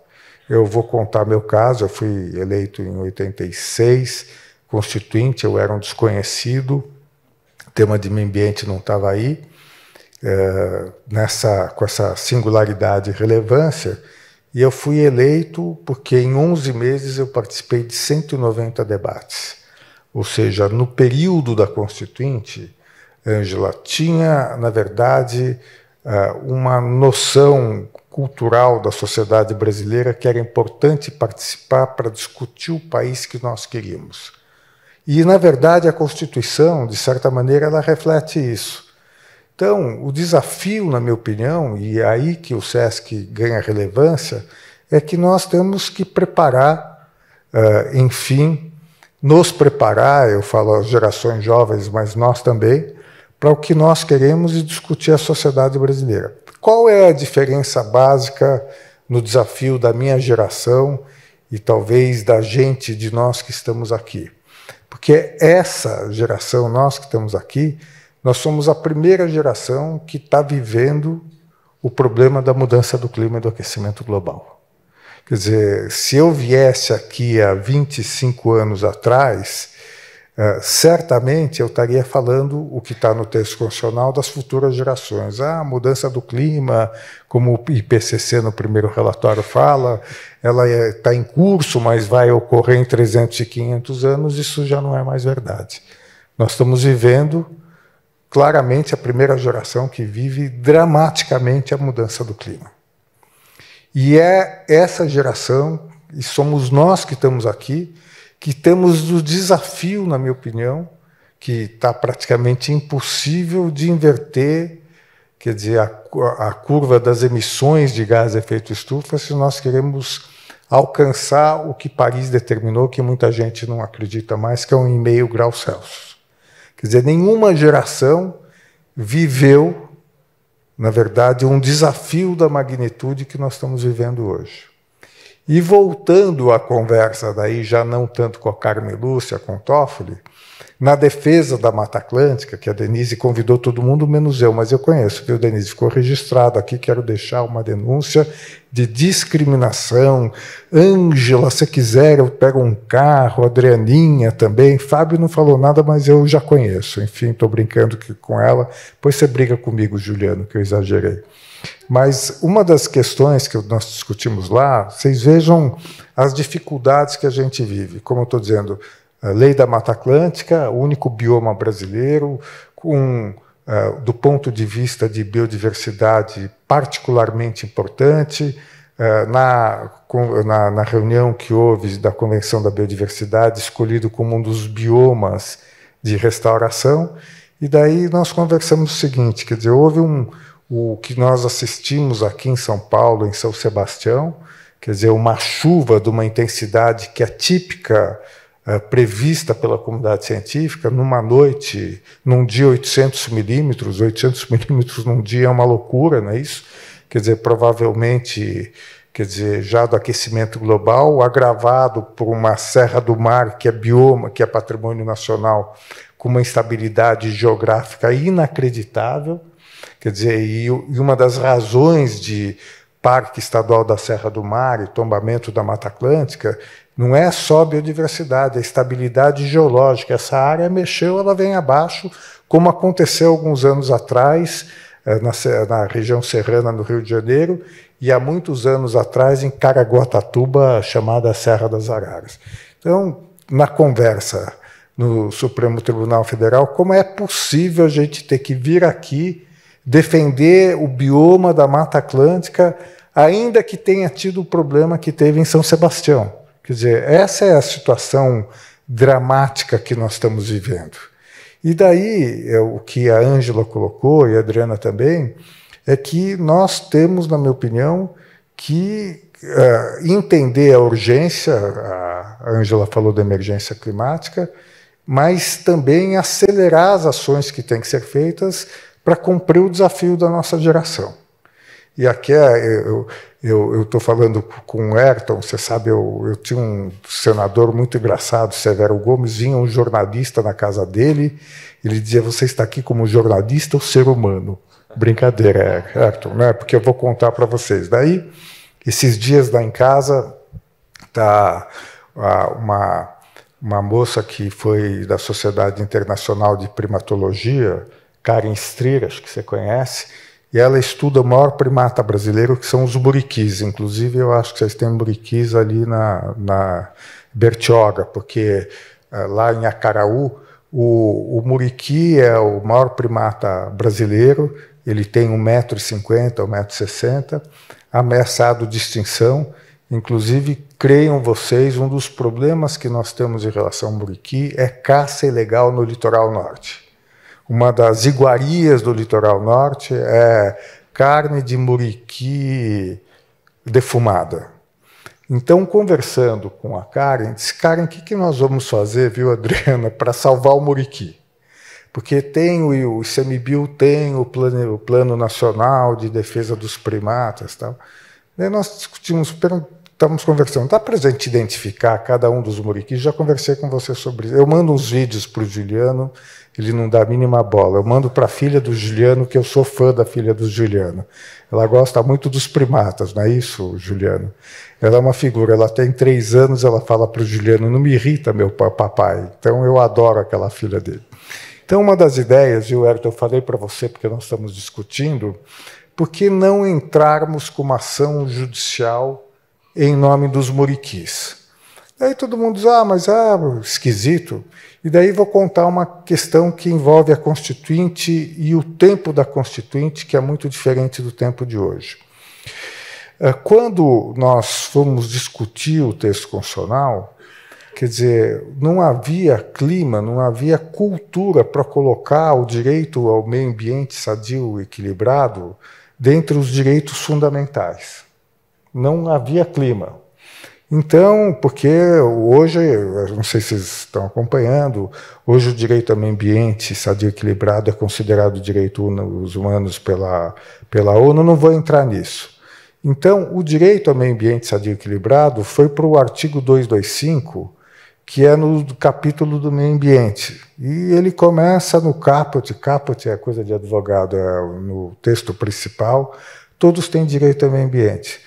Eu vou contar meu caso, eu fui eleito em 86, constituinte, eu era um desconhecido, tema de meio ambiente não estava aí, é, nessa, com essa singularidade e relevância, e eu fui eleito porque em 11 meses eu participei de 190 debates. Ou seja, no período da Constituinte, Ângela tinha, na verdade, é, uma noção cultural da sociedade brasileira que era importante participar para discutir o país que nós queríamos. E, na verdade, a Constituição, de certa maneira, ela reflete isso. Então, o desafio, na minha opinião, e é aí que o SESC ganha relevância, é que nós temos que preparar, uh, enfim, nos preparar, eu falo às gerações jovens, mas nós também, para o que nós queremos e discutir a sociedade brasileira. Qual é a diferença básica no desafio da minha geração e talvez da gente, de nós que estamos aqui? Porque essa geração, nós que estamos aqui, nós somos a primeira geração que está vivendo o problema da mudança do clima e do aquecimento global. Quer dizer, se eu viesse aqui há 25 anos atrás, é, certamente eu estaria falando o que está no texto constitucional das futuras gerações. Ah, a mudança do clima, como o IPCC no primeiro relatório fala, ela está é, em curso, mas vai ocorrer em 300 e 500 anos, isso já não é mais verdade. Nós estamos vivendo claramente a primeira geração que vive dramaticamente a mudança do clima. E é essa geração, e somos nós que estamos aqui, que temos o desafio, na minha opinião, que está praticamente impossível de inverter, quer dizer, a, a curva das emissões de gás de efeito estufa, se nós queremos alcançar o que Paris determinou, que muita gente não acredita mais, que é 1,5 grau Celsius. Quer dizer, nenhuma geração viveu, na verdade, um desafio da magnitude que nós estamos vivendo hoje. E voltando à conversa daí, já não tanto com a Carmen Lúcia, com Toffoli, na defesa da Mata Atlântica, que a Denise convidou todo mundo, menos eu, mas eu conheço, viu, Denise? Ficou registrado aqui, quero deixar uma denúncia de discriminação. Ângela, se quiser, eu pego um carro, Adrianinha também. Fábio não falou nada, mas eu já conheço. Enfim, estou brincando com ela. Pois você briga comigo, Juliano, que eu exagerei. Mas uma das questões que nós discutimos lá, vocês vejam as dificuldades que a gente vive. Como eu estou dizendo, a lei da Mata Atlântica, o único bioma brasileiro, com, eh, do ponto de vista de biodiversidade, particularmente importante. Eh, na, na, na, reunião que houve da Convenção da Biodiversidade, escolhido como um dos biomas de restauração. E daí nós conversamos o seguinte: quer dizer, houve um, o que nós assistimos aqui em São Paulo, em São Sebastião, quer dizer, uma chuva de uma intensidade que é típica eh, prevista pela comunidade científica, numa noite, num dia 800 milímetros, 800 milímetros num dia é uma loucura, não é isso? Quer dizer, provavelmente, quer dizer, já do aquecimento global, agravado por uma serra do mar, que é bioma, que é patrimônio nacional, com uma instabilidade geográfica inacreditável, quer dizer, e uma das razões de Parque Estadual da Serra do Mar e tombamento da Mata Atlântica não é só biodiversidade, é estabilidade geológica. Essa área mexeu, ela vem abaixo, como aconteceu alguns anos atrás eh, na, na região serrana no Rio de Janeiro e há muitos anos atrás em Caraguatatuba, chamada Serra das Araras. Então, na conversa no Supremo Tribunal Federal, como é possível a gente ter que vir aqui defender o bioma da Mata Atlântica, ainda que tenha tido o problema que teve em São Sebastião. Quer dizer, essa é a situação dramática que nós estamos vivendo. E daí, é o que a Ângela colocou e a Adriana também, é que nós temos, na minha opinião, que uh, entender a urgência, a Ângela falou da emergência climática, mas também acelerar as ações que têm que ser feitas para cumprir o desafio da nossa geração. E aqui é, eu eu estou falando com o Ayrton, você sabe, eu, eu tinha um senador muito engraçado, Severo Gomes, vinha um jornalista na casa dele, ele dizia, você está aqui como jornalista ou ser humano? Brincadeira, Ayrton, né? porque eu vou contar para vocês. Daí, esses dias lá em casa, tá uma, uma moça que foi da Sociedade Internacional de Primatologia, Karen Strir, acho que você conhece, e ela estuda o maior primata brasileiro, que são os buriquis. Inclusive, eu acho que vocês têm buriquis ali na, na Bertioga, porque eh, lá em Acaraú, o, o muriqui é o maior primata brasileiro, ele tem 1,50m, 1,60m, ameaçado de extinção. Inclusive, creiam vocês, um dos problemas que nós temos em relação ao muriqui é caça ilegal no litoral norte. Uma das iguarias do litoral norte é carne de muriqui defumada. Então, conversando com a Karen, disse: Karen, o que, que nós vamos fazer, viu, Adriana, para salvar o muriqui? Porque tem o, o ICMBio, tem o plano, o plano Nacional de Defesa dos Primatas. Tal. Daí nós discutimos, estamos conversando. Dá para a gente identificar cada um dos muriquis? Já conversei com você sobre isso. Eu mando uns vídeos para o Juliano ele não dá a mínima bola. Eu mando para a filha do Juliano, que eu sou fã da filha do Juliano. Ela gosta muito dos primatas, não é isso, Juliano? Ela é uma figura. Ela tem três anos, ela fala para o Juliano: não me irrita, meu papai. Então eu adoro aquela filha dele. Então, uma das ideias, e o Herto, eu falei para você, porque nós estamos discutindo, por que não entrarmos com uma ação judicial em nome dos muriquis? Daí todo mundo diz, ah, mas ah, esquisito. E daí vou contar uma questão que envolve a Constituinte e o tempo da Constituinte, que é muito diferente do tempo de hoje. Eh, quando nós fomos discutir o texto constitucional, quer dizer, não havia clima, não havia cultura para colocar o direito ao meio ambiente sadio, equilibrado, dentre os direitos fundamentais. Não havia clima. Então, porque hoje, não sei se vocês estão acompanhando, hoje o direito ao meio ambiente sadio equilibrado é considerado direito dos humanos pela, pela ONU, não vou entrar nisso. Então, o direito ao meio ambiente sadio equilibrado foi para o artigo 225, que é no capítulo do meio ambiente. E ele começa no caput, caput é coisa de advogado, é no texto principal, todos têm direito ao meio ambiente.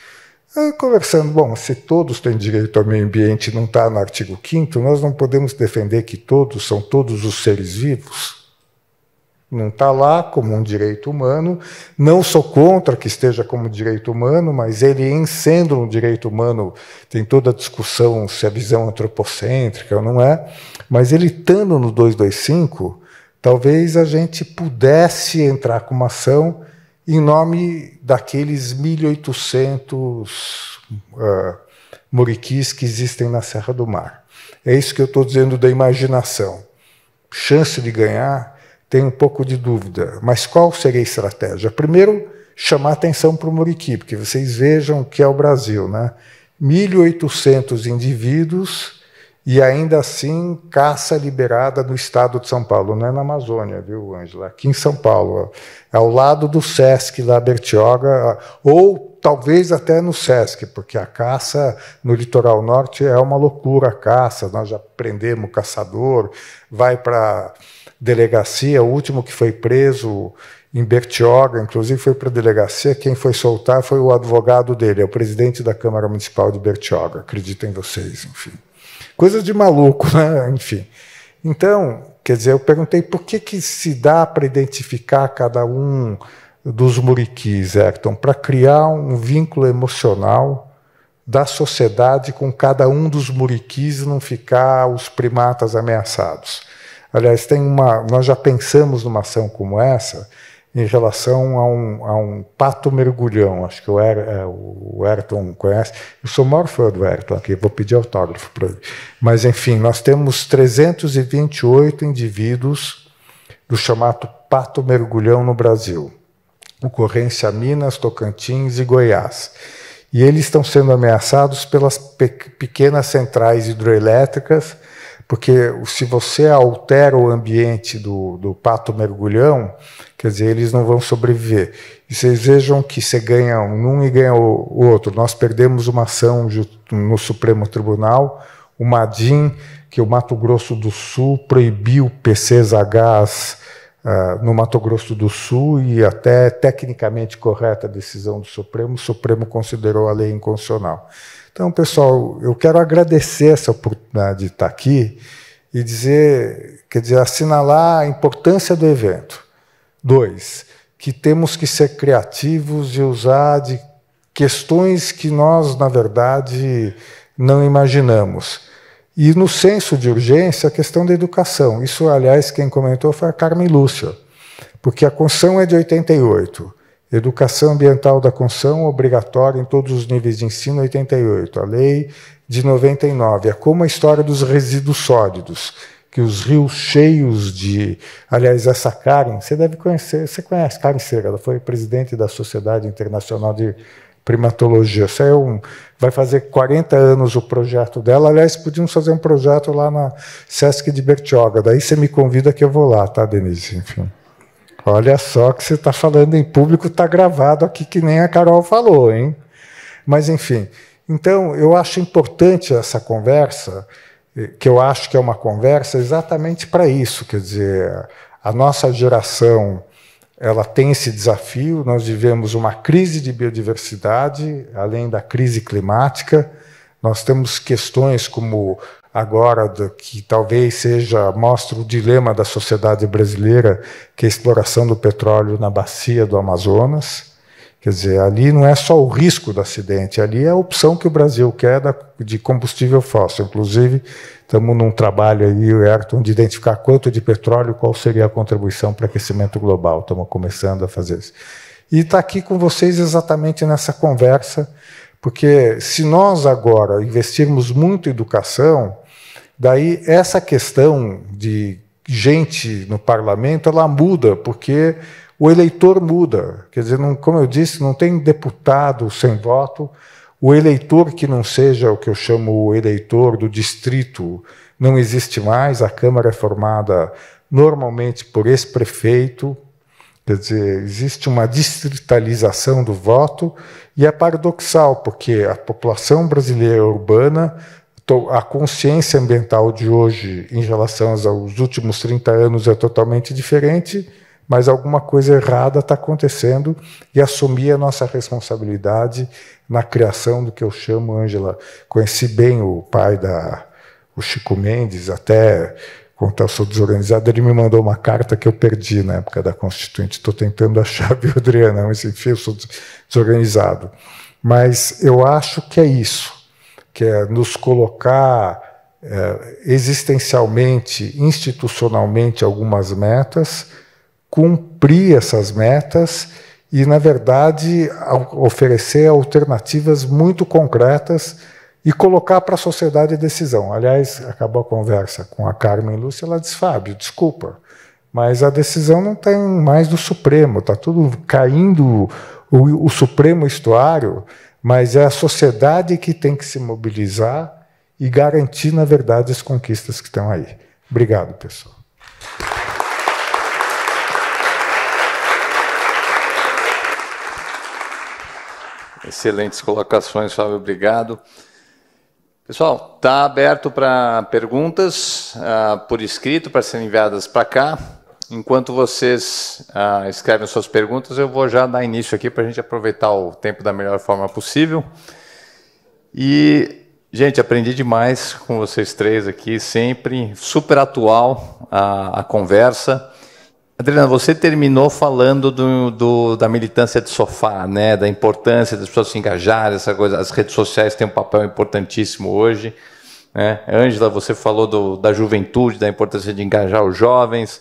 Ah, conversando, bom, se todos têm direito ao meio ambiente não está no artigo 5 nós não podemos defender que todos são todos os seres vivos. Não está lá como um direito humano. Não sou contra que esteja como direito humano, mas ele, em sendo um direito humano, tem toda a discussão se a visão antropocêntrica ou não é. Mas ele estando no 225, talvez a gente pudesse entrar com uma ação em nome daqueles 1.800 uh, eh, moriquis que existem na Serra do Mar. É isso que eu estou dizendo da imaginação. Chance de ganhar, tem um pouco de dúvida. Mas qual seria a estratégia? Primeiro, chamar atenção para o moriqui, porque vocês vejam que é o Brasil, né? 1.800 indivíduos e ainda assim caça liberada no estado de São Paulo, não é na Amazônia, viu, Ângela? Aqui em São Paulo, ao lado do SESC lá Bertioga, ou talvez até no SESC, porque a caça no litoral norte é uma loucura a caça, nós já prendemos caçador, vai para delegacia, o último que foi preso em Bertioga, inclusive foi para a delegacia, quem foi soltar foi o advogado dele, é o presidente da Câmara Municipal de Bertioga, Acreditem vocês, enfim. Coisas de maluco, né? enfim. Então, quer dizer, eu perguntei por que, que se dá para identificar cada um dos muriquis, Ayrton, para criar um vínculo emocional da sociedade com cada um dos muriquis e não ficar os primatas ameaçados. Aliás, tem uma, nós já pensamos numa ação como essa, em relação a um, a um pato mergulhão. Acho que o, er, é, o Ayrton conhece. Eu sou o maior fã do Ayrton aqui, vou pedir autógrafo para ele. Mas, enfim, nós temos 328 indivíduos do chamado pato mergulhão no Brasil. Ocorrência Minas, Tocantins e Goiás. E eles estão sendo ameaçados pelas pe pequenas centrais hidroelétricas porque se você altera o ambiente do, do pato mergulhão, quer dizer, eles não vão sobreviver. E vocês vejam que você ganha um e ganha o, o outro. Nós perdemos uma ação no Supremo Tribunal, o Madin, que o Mato Grosso do Sul proibiu PCs a gás uh, ah, no Mato Grosso do Sul e até tecnicamente correta a decisão do Supremo, o Supremo considerou a lei inconstitucional. Então, pessoal, eu quero agradecer essa oportunidade de estar aqui e dizer, quer dizer, assinalar a importância do evento. Dois, que temos que ser criativos e usar de questões que nós, na verdade, não imaginamos. E no senso de urgência, a questão da educação. Isso, aliás, quem comentou foi a Carmen Lúcia, porque a Constituição é de 88. Educação ambiental da construção obrigatória em todos os níveis de ensino 88, a lei de 99, é como a história dos resíduos sólidos, que os rios cheios de, aliás, essa Karen, você deve conhecer, você conhece Karen Cera, ela foi presidente da Sociedade Internacional de Primatologia. Isso é um, vai fazer 40 anos o projeto dela. Aliás, podíamos fazer um projeto lá na Sesc de Bertioga. Daí você me convida que eu vou lá, tá, Denise? Enfim. Olha só que você está falando em público, está gravado aqui, que nem a Carol falou, hein? Mas, enfim. Então, eu acho importante essa conversa, eh, que eu acho que é uma conversa exatamente para isso. Quer dizer, a nossa geração ela tem esse desafio. Nós vivemos uma crise de biodiversidade, além da crise climática. Nós temos questões como agora que talvez seja mostra o dilema da sociedade brasileira, que é a exploração do petróleo na bacia do Amazonas. Quer dizer, ali não é só o risco do acidente, ali é a opção que o Brasil quer de combustível fóssil. Inclusive, estamos num trabalho aí, Ayrton, de identificar quanto de petróleo, qual seria a contribuição para o aquecimento global. Estamos começando a fazer isso. E está aqui com vocês exatamente nessa conversa, porque se nós agora investirmos muito em educação, Daí essa questão de gente no parlamento, ela muda, porque o eleitor muda. Quer dizer, não, como eu disse, não tem deputado sem voto. O eleitor que não seja o que eu chamo o eleitor do distrito não existe mais. A Câmara é formada normalmente por ex-prefeito. Quer dizer, existe uma distritalização do voto e é paradoxal, porque a população brasileira urbana então, a consciência ambiental de hoje em relação aos últimos 30 anos é totalmente diferente, mas alguma coisa errada está acontecendo e assumir a nossa responsabilidade na criação do que eu chamo, Ângela. Conheci bem o pai da o Chico Mendes, até quanto eu sou desorganizado, ele me mandou uma carta que eu perdi na época da Constituinte. Estou tentando achar, viu, Adriana? Mas enfim, eu sou desorganizado. Mas eu acho que é isso que é nos colocar é, existencialmente, institucionalmente algumas metas, cumprir essas metas e, na verdade, oferecer alternativas muito concretas e colocar para a sociedade a decisão. Aliás, acabou a conversa com a Carmen Lúcia, ela diz: Fábio, desculpa, mas a decisão não tem mais do Supremo, está tudo caindo, o, o Supremo estuário mas é a sociedade que tem que se mobilizar e garantir, na verdade, as conquistas que estão aí. Obrigado, pessoal. Excelentes colocações, Fábio, obrigado. Pessoal, está aberto para perguntas uh, por escrito, para serem enviadas para cá. Enquanto vocês ah, escrevem suas perguntas, eu vou já dar início aqui para a gente aproveitar o tempo da melhor forma possível. E, gente, aprendi demais com vocês três aqui, sempre super atual a, a conversa. Adriana, você terminou falando do, do, da militância de sofá, né? da importância das pessoas se engajarem, essa coisa. As redes sociais têm um papel importantíssimo hoje. Né? Angela, você falou do, da juventude, da importância de engajar os jovens.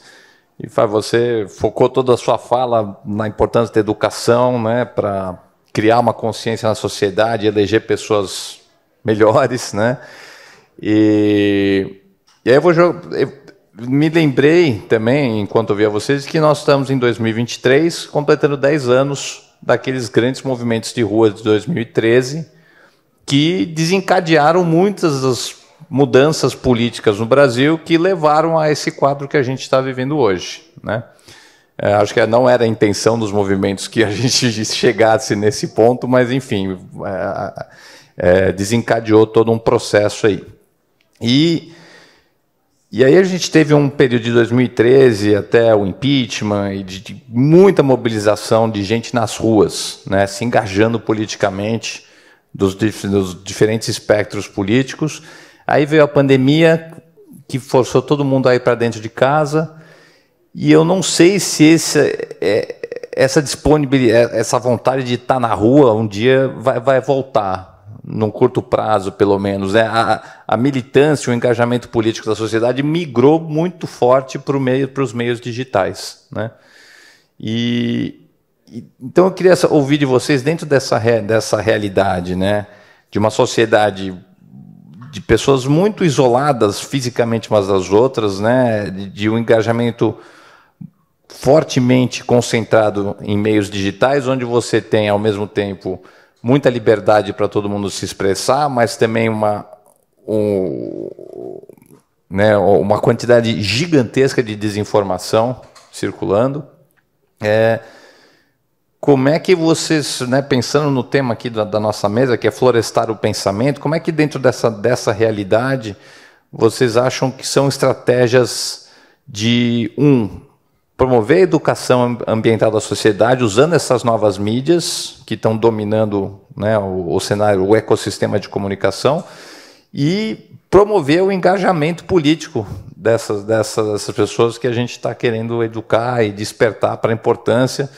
E você focou toda a sua fala na importância da educação, né, para criar uma consciência na sociedade, eleger pessoas melhores, né? E, e aí eu vou eu me lembrei também enquanto via vocês que nós estamos em 2023 completando 10 anos daqueles grandes movimentos de rua de 2013 que desencadearam muitas das mudanças políticas no Brasil que levaram a esse quadro que a gente está vivendo hoje. Né? É, acho que não era a intenção dos movimentos que a gente chegasse nesse ponto, mas, enfim, é, é, é, desencadeou todo um processo aí. E. E aí a gente teve um período de 2013 até o impeachment e de, de, muita mobilização de gente nas ruas, né, se engajando politicamente dos, dos diferentes espectros políticos Aí veio a pandemia, que forçou todo mundo a ir para dentro de casa. E eu não sei se esse, é, essa disponibilidade, é, essa vontade de estar tá na rua um dia vai, vai voltar, num curto prazo, pelo menos. Né? A, a militância, o engajamento político da sociedade migrou muito forte para meio, os meios digitais. Né? E, então eu queria ouvir de vocês, dentro dessa, dessa realidade, né? de uma sociedade de pessoas muito isoladas fisicamente umas das outras, né? de um engajamento fortemente concentrado em meios digitais, onde você tem, ao mesmo tempo, muita liberdade para todo mundo se expressar, mas também uma, um, né, uma quantidade gigantesca de desinformação circulando. É, como é que vocês, né, pensando no tema aqui da, da, nossa mesa, que é florestar o pensamento, como é que dentro dessa, dessa realidade vocês acham que são estratégias de um promover a educação ambiental da sociedade usando essas novas mídias que estão dominando né, o, o cenário, o ecossistema de comunicação e promover o engajamento político dessas, dessas, dessas pessoas que a gente está querendo educar e despertar para a importância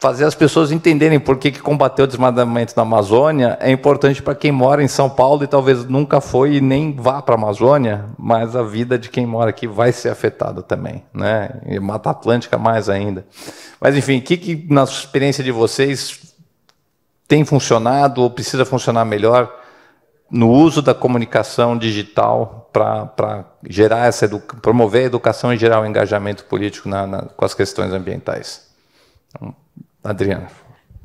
fazer as pessoas entenderem por que, que combater o desmatamento na Amazônia é importante para quem mora em São Paulo e talvez nunca foi e nem vá para a Amazônia, mas a vida de quem mora aqui vai ser afetada também, né? E Mata Atlântica mais ainda. Mas enfim, o que, que na experiência de vocês tem funcionado ou precisa funcionar melhor no uso da comunicação digital para gerar essa promover a educação e gerar o engajamento político na, na, com as questões ambientais? Então, Adriana.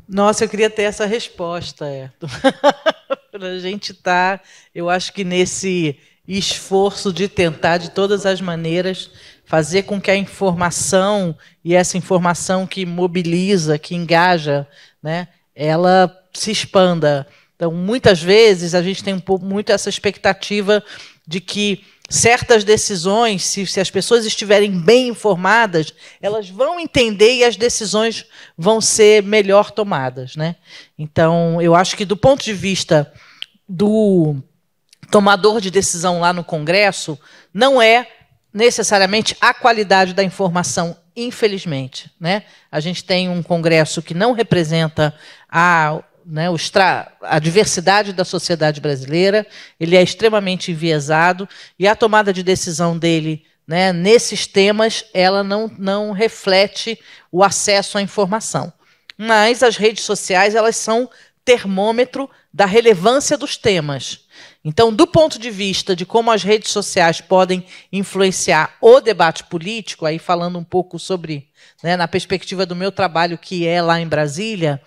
Nossa, eu queria ter essa resposta, é. Herto. Para a gente estar, tá, eu acho que nesse esforço de tentar de todas as maneiras fazer com que a informação e essa informação que mobiliza, que engaja, né, ela se expanda. Então, muitas vezes a gente tem um pouco muito essa expectativa de que certas decisões, se, se as pessoas estiverem bem informadas, elas vão entender e as decisões vão ser melhor tomadas. Né? Então, eu acho que do ponto de vista do tomador de decisão lá no Congresso, não é necessariamente a qualidade da informação, infelizmente. Né? A gente tem um Congresso que não representa a né, a diversidade da sociedade brasileira, ele é extremamente enviesado, e a tomada de decisão dele né, nesses temas, ela não, não reflete o acesso à informação. Mas as redes sociais, elas são termômetro da relevância dos temas. Então, do ponto de vista de como as redes sociais podem influenciar o debate político, aí falando um pouco sobre, né, na perspectiva do meu trabalho que é lá em Brasília,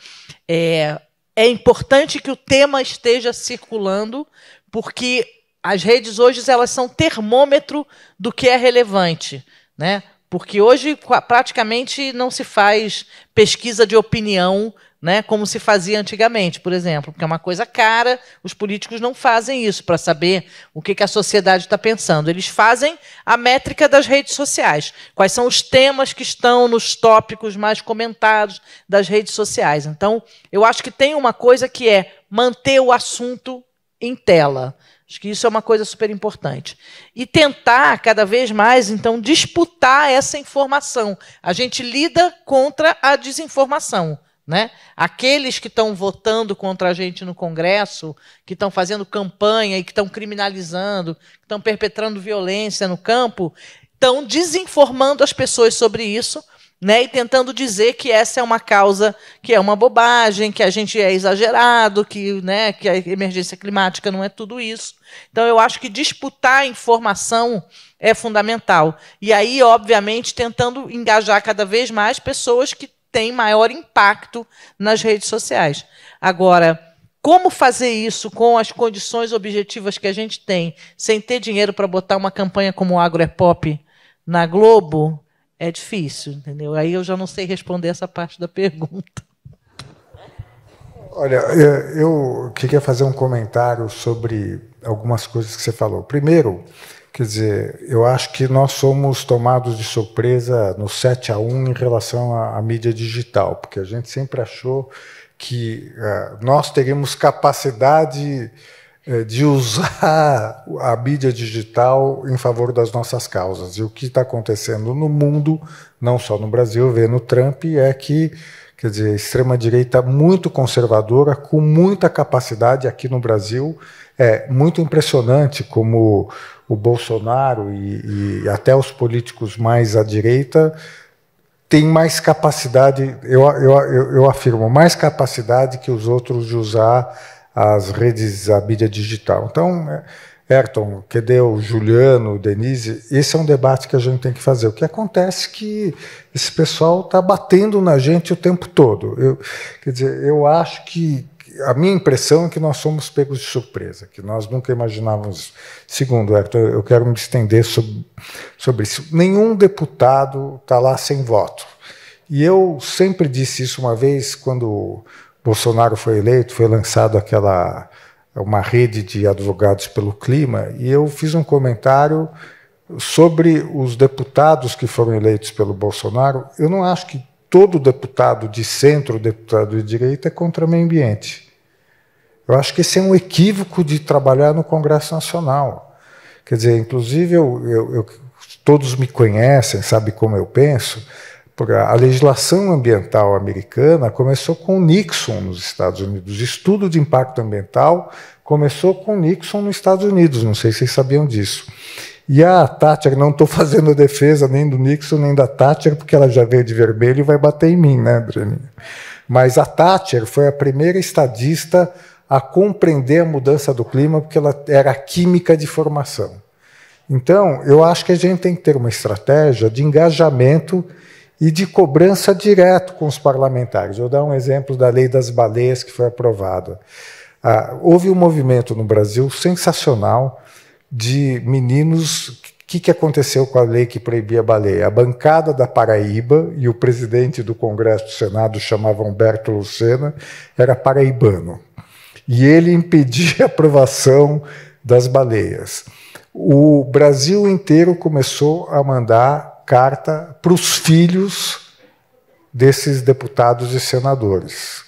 é, é importante que o tema esteja circulando, porque as redes hoje elas são termômetro do que é relevante, né? Porque hoje praticamente não se faz pesquisa de opinião né, como se fazia antigamente, por exemplo, porque é uma coisa cara, os políticos não fazem isso para saber o que, que a sociedade está pensando. Eles fazem a métrica das redes sociais, quais são os temas que estão nos tópicos mais comentados das redes sociais. Então, eu acho que tem uma coisa que é manter o assunto em tela. Acho que isso é uma coisa super importante. E tentar, cada vez mais, então, disputar essa informação. A gente lida contra a desinformação. Né? Aqueles que estão votando contra a gente no Congresso, que estão fazendo campanha e que estão criminalizando, que estão perpetrando violência no campo, estão desinformando as pessoas sobre isso, né? E tentando dizer que essa é uma causa que é uma bobagem, que a gente é exagerado, que, né, que a emergência climática não é tudo isso. Então eu acho que disputar a informação é fundamental. E aí, obviamente, tentando engajar cada vez mais pessoas que tem maior impacto nas redes sociais. Agora, como fazer isso com as condições objetivas que a gente tem, sem ter dinheiro para botar uma campanha como o Agro é Pop na Globo, é difícil, entendeu? Aí eu já não sei responder essa parte da pergunta. Olha, eu queria fazer um comentário sobre algumas coisas que você falou. Primeiro, Quer dizer, eu acho que nós somos tomados de surpresa no 7 a 1 em relação à, à mídia digital, porque a gente sempre achou que uh, nós teríamos capacidade uh, de usar a mídia digital em favor das nossas causas. E o que está acontecendo no mundo, não só no Brasil, vendo Trump, é que quer dizer, extrema direita muito conservadora, com muita capacidade aqui no Brasil é muito impressionante como o Bolsonaro e, e até os políticos mais à direita têm mais capacidade, eu, eu, eu, afirmo, mais capacidade que os outros de usar as redes, a mídia digital. Então, Ayrton, Quedeu, Juliano, Denise, esse é um debate que a gente tem que fazer. O que acontece é que esse pessoal está batendo na gente o tempo todo. Eu, quer dizer, eu acho que a minha impressão é que nós somos pegos de surpresa, que nós nunca imaginávamos. Segundo, Ayrton, eu quero me estender sobre, sobre isso. Nenhum deputado está lá sem voto. E eu sempre disse isso uma vez quando Bolsonaro foi eleito, foi lançado aquela uma rede de advogados pelo clima, e eu fiz um comentário sobre os deputados que foram eleitos pelo Bolsonaro. Eu não acho que todo deputado de centro, deputado de direita é contra o meio ambiente. Eu acho que esse é um equívoco de trabalhar no Congresso Nacional. Quer dizer, inclusive, eu, eu, eu, todos me conhecem, sabem como eu penso. A legislação ambiental americana começou com Nixon nos Estados Unidos. O estudo de impacto ambiental começou com Nixon nos Estados Unidos. Não sei se vocês sabiam disso. E a Thatcher, não estou fazendo defesa nem do Nixon nem da Thatcher, porque ela já veio de vermelho e vai bater em mim, né, Breninha? Mas a Thatcher foi a primeira estadista a compreender a mudança do clima, porque ela era química de formação. Então, eu acho que a gente tem que ter uma estratégia de engajamento e de cobrança direto com os parlamentares. Vou dar um exemplo da lei das baleias que foi aprovada. Ah, houve um movimento no Brasil sensacional de meninos. O que, que aconteceu com a lei que proibia a baleia? A bancada da Paraíba e o presidente do Congresso do Senado, chamava Humberto Lucena, era paraibano e ele impedia a aprovação das baleias. O Brasil inteiro começou a mandar carta para os filhos desses deputados e senadores.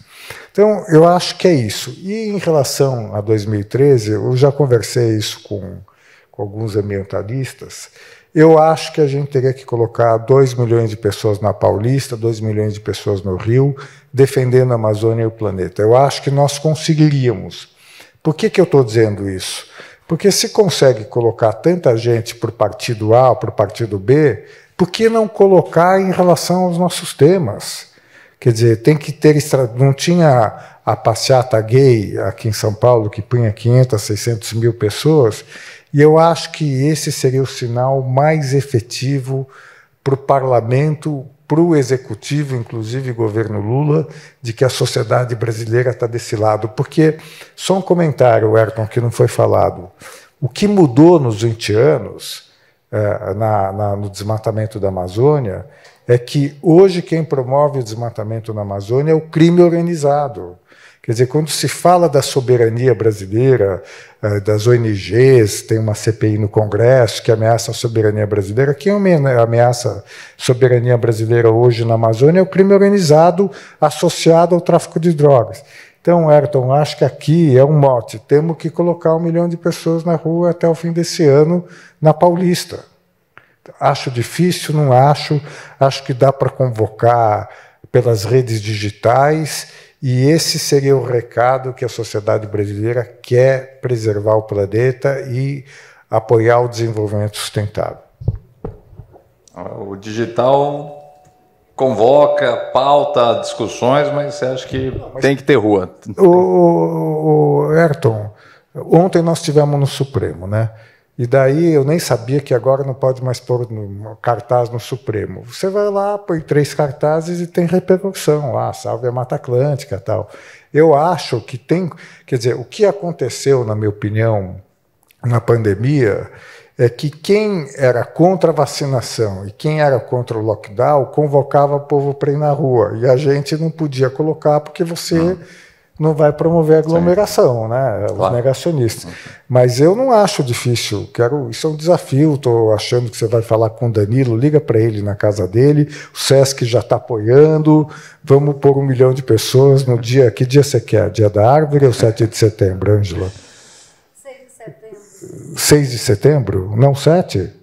Então, eu acho que é isso. E em relação a 2013, eu já conversei isso com, com alguns ambientalistas. Eu acho que a gente teria que colocar 2 milhões de pessoas na Paulista, 2 milhões de pessoas no Rio, defendendo a Amazônia e o planeta. Eu acho que nós conseguiríamos. Por que, que eu estou dizendo isso? Porque se consegue colocar tanta gente para o partido A ou para o partido B, por que não colocar em relação aos nossos temas? Quer dizer, tem que ter. Não tinha a passeata gay aqui em São Paulo, que punha 500, 600 mil pessoas, e eu acho que esse seria o sinal mais efetivo para o parlamento, para o executivo, inclusive governo Lula, de que a sociedade brasileira está desse lado. Porque, só um comentário, Ayrton, que não foi falado. O que mudou nos 20 anos eh, na, na, no desmatamento da Amazônia é que hoje quem promove o desmatamento na Amazônia é o crime organizado. Quer dizer, quando se fala da soberania brasileira, eh, das ONGs, tem uma CPI no Congresso que ameaça a soberania brasileira, quem ameaça a soberania brasileira hoje na Amazônia é o crime organizado associado ao tráfico de drogas. Então, Ayrton, acho que aqui é um mote. Temos que colocar um milhão de pessoas na rua até o fim desse ano na Paulista. Acho difícil, não acho. Acho que dá para convocar pelas redes digitais e esse seria o recado que a sociedade brasileira quer preservar o planeta e apoiar o desenvolvimento sustentável. Ah, o digital convoca, pauta discussões, mas você acha que tem que ter rua. O, o, o Ayrton, ontem nós tivemos no Supremo, né? E daí eu nem sabia que agora não pode mais pôr no, cartaz no Supremo. Você vai lá, põe três cartazes e tem repercussão lá, ah, salve a Mata Atlântica tal. Eu acho que tem. Quer dizer, o que aconteceu, na minha opinião, na pandemia, é que quem era contra a vacinação e quem era contra o lockdown convocava o povo para ir na rua. E a gente não podia colocar porque você. Não não vai promover aglomeração, Sim. né? Os claro. negacionistas. Uhum. Mas eu não acho difícil. Quero, isso é um desafio. Estou achando que você vai falar com o Danilo, liga para ele na casa dele. O Sesc já está apoiando. Vamos pôr um milhão de pessoas no dia. Que dia você quer? Dia da árvore ou 7 de setembro, Ângela? 6 de setembro. 6 de setembro? Não 7?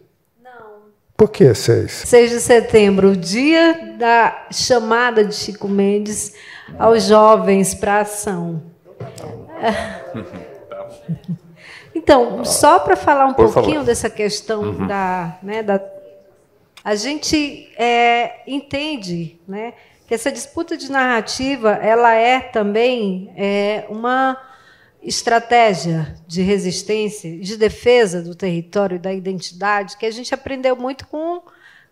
Por que 6? 6 de setembro, o dia da chamada de Chico Mendes aos jovens para ação. Então, só para falar um Por pouquinho favor. dessa questão uhum. da, né, da, a gente é, entende, né, que essa disputa de narrativa ela é também é, uma estratégia de resistência, de defesa do território e da identidade, que a gente aprendeu muito com,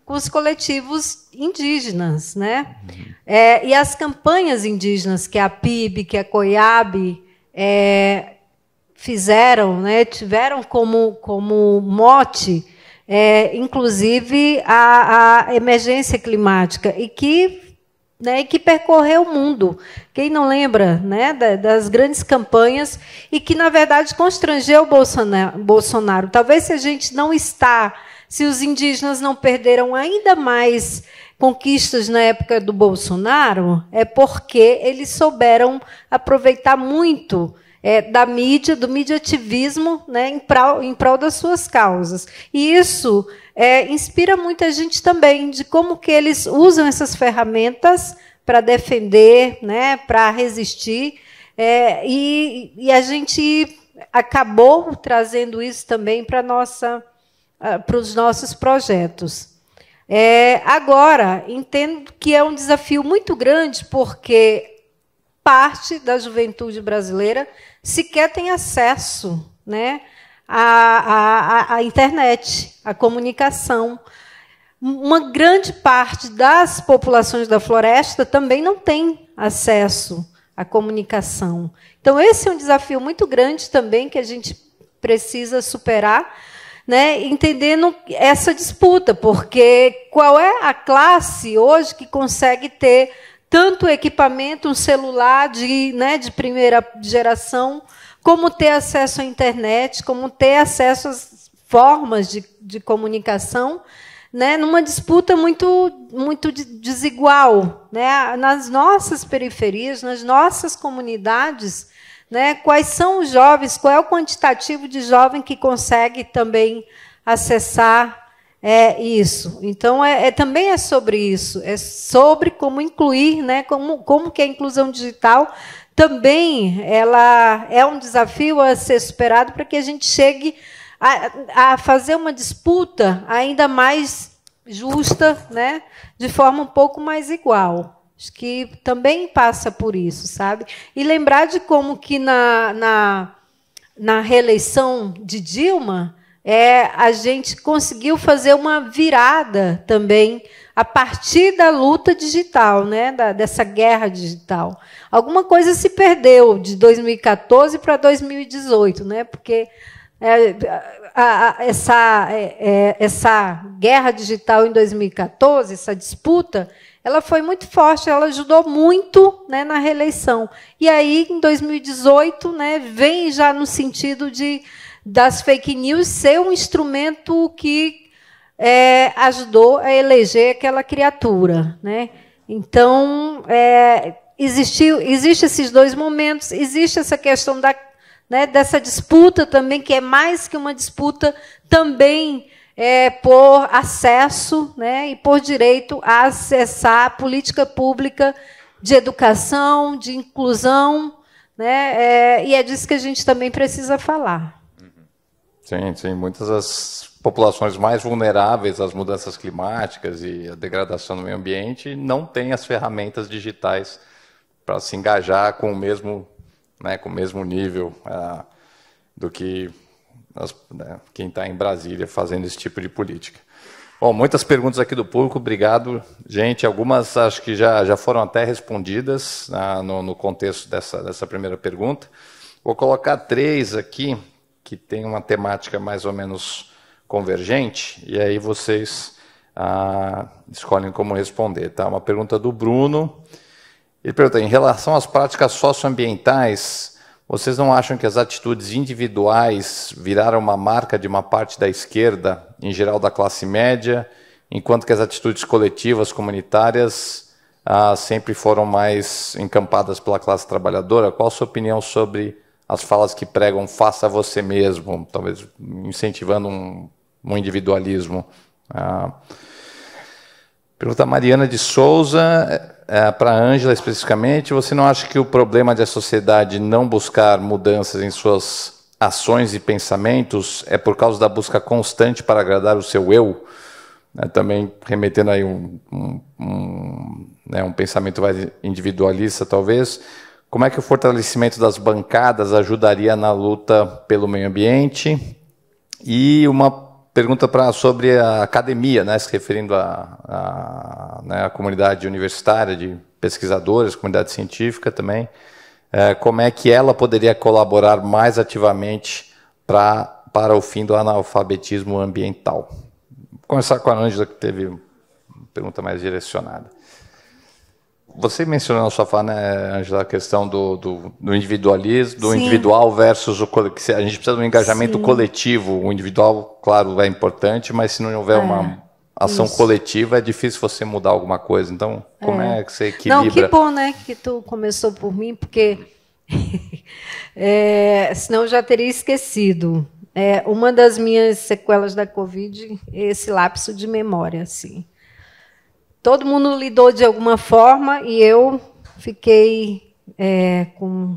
com os coletivos indígenas. Né? É, e as campanhas indígenas que a PIB, que a COIAB é, fizeram, né, tiveram como, como mote, é, inclusive, a, a emergência climática, e que né, e que percorreu o mundo. Quem não lembra né, das grandes campanhas e que, na verdade, constrangeu Bolsonaro, Bolsonaro. Talvez se a gente não está, se os indígenas não perderam ainda mais conquistas na época do Bolsonaro, é porque eles souberam aproveitar muito é, da mídia, do mediativismo, né, em, prol, em prol das suas causas. E isso é, inspira muita gente também de como que eles usam essas ferramentas para defender, né, para resistir. É, e, e, a gente acabou trazendo isso também para nossa ah, para os nossos projetos. É, agora, entendo que é um desafio muito grande, porque parte da juventude brasileira sequer tem acesso né, a, a, a internet, a comunicação. Uma grande parte das populações da floresta também não tem acesso à comunicação. Então, esse é um desafio muito grande também que a gente precisa superar, né, entendendo essa disputa, porque qual é a classe hoje que consegue ter tanto equipamento, um celular de, né, de primeira geração, como ter acesso à internet, como ter acesso às formas de, de comunicação, né, numa disputa muito, muito desigual. Né, nas nossas periferias, nas nossas comunidades, né, quais são os jovens, qual é o quantitativo de jovem que consegue também acessar é, isso. Então, é, é, também é sobre isso, é sobre como incluir, né, como, como que é a inclusão digital também ela é um desafio a ser superado para que a gente chegue a, a fazer uma disputa ainda mais justa, né, de forma um pouco mais igual. Acho que também passa por isso, sabe? E lembrar de como que na, na, na reeleição de Dilma, é, a gente conseguiu fazer uma virada também a partir da luta digital, né, da, dessa guerra digital. Alguma coisa se perdeu de 2014 para 2018, né? Porque é, a, a, essa, é, é, essa guerra digital em 2014, essa disputa, ela foi muito forte, ela ajudou muito né, na reeleição. E aí, em 2018, né, vem já no sentido de das fake news ser um instrumento que é, ajudou a eleger aquela criatura. Né? Então, é, existiu, existe esses dois momentos, existe essa questão da, né, dessa disputa também, que é mais que uma disputa também é, por acesso né, e por direito a acessar a política pública de educação, de inclusão, né, é, e é disso que a gente também precisa falar. Uhum. Sim, sim, muitas das populações mais vulneráveis às mudanças climáticas e à degradação do meio ambiente não têm as ferramentas digitais para se engajar com o mesmo, né, com o mesmo nível ah, do que né, quem está em Brasília fazendo esse tipo de política. Bom, muitas perguntas aqui do público, obrigado, gente. Algumas acho que já, já foram até respondidas ah, no, no contexto dessa, dessa primeira pergunta. Vou colocar três aqui que tem uma temática mais ou menos convergente, e aí vocês ah, escolhem como responder. Tá? Uma pergunta do Bruno. Ele pergunta: em relação às práticas socioambientais, vocês não acham que as atitudes individuais viraram uma marca de uma parte da esquerda, em geral da classe média, enquanto que as atitudes coletivas, comunitárias, ah, sempre foram mais encampadas pela classe trabalhadora? Qual a sua opinião sobre as falas que pregam faça você mesmo, talvez incentivando um, um individualismo? Ah. Pergunta Mariana de Souza é, para a Ângela especificamente, você não acha que o problema de a sociedade não buscar mudanças em suas ações e pensamentos é por causa da busca constante para agradar o seu eu? É, também remetendo aí um, um, um, né, um pensamento mais individualista, talvez. Como é que o fortalecimento das bancadas ajudaria na luta pelo meio ambiente? E uma pergunta para sobre a academia, né, se referindo à né, comunidade universitária, de pesquisadores, comunidade científica também, é, como é que ela poderia colaborar mais ativamente pra, para o fim do analfabetismo ambiental? Vou começar com a Ângela, que teve uma pergunta mais direcionada. Você mencionou na sua fala, né, Angela, a questão do, do, do individualismo, do Sim. individual versus o coletivo. A gente precisa de um engajamento Sim. coletivo. O individual, claro, é importante, mas se não houver é. uma ação Isso. coletiva, é difícil você mudar alguma coisa. Então, como é, é que você equilibra? Não, que bom, né, que tu começou por mim, porque é, senão eu já teria esquecido. É, uma das minhas sequelas da Covid é esse lapso de memória, assim todo mundo lidou de alguma forma e eu fiquei é, com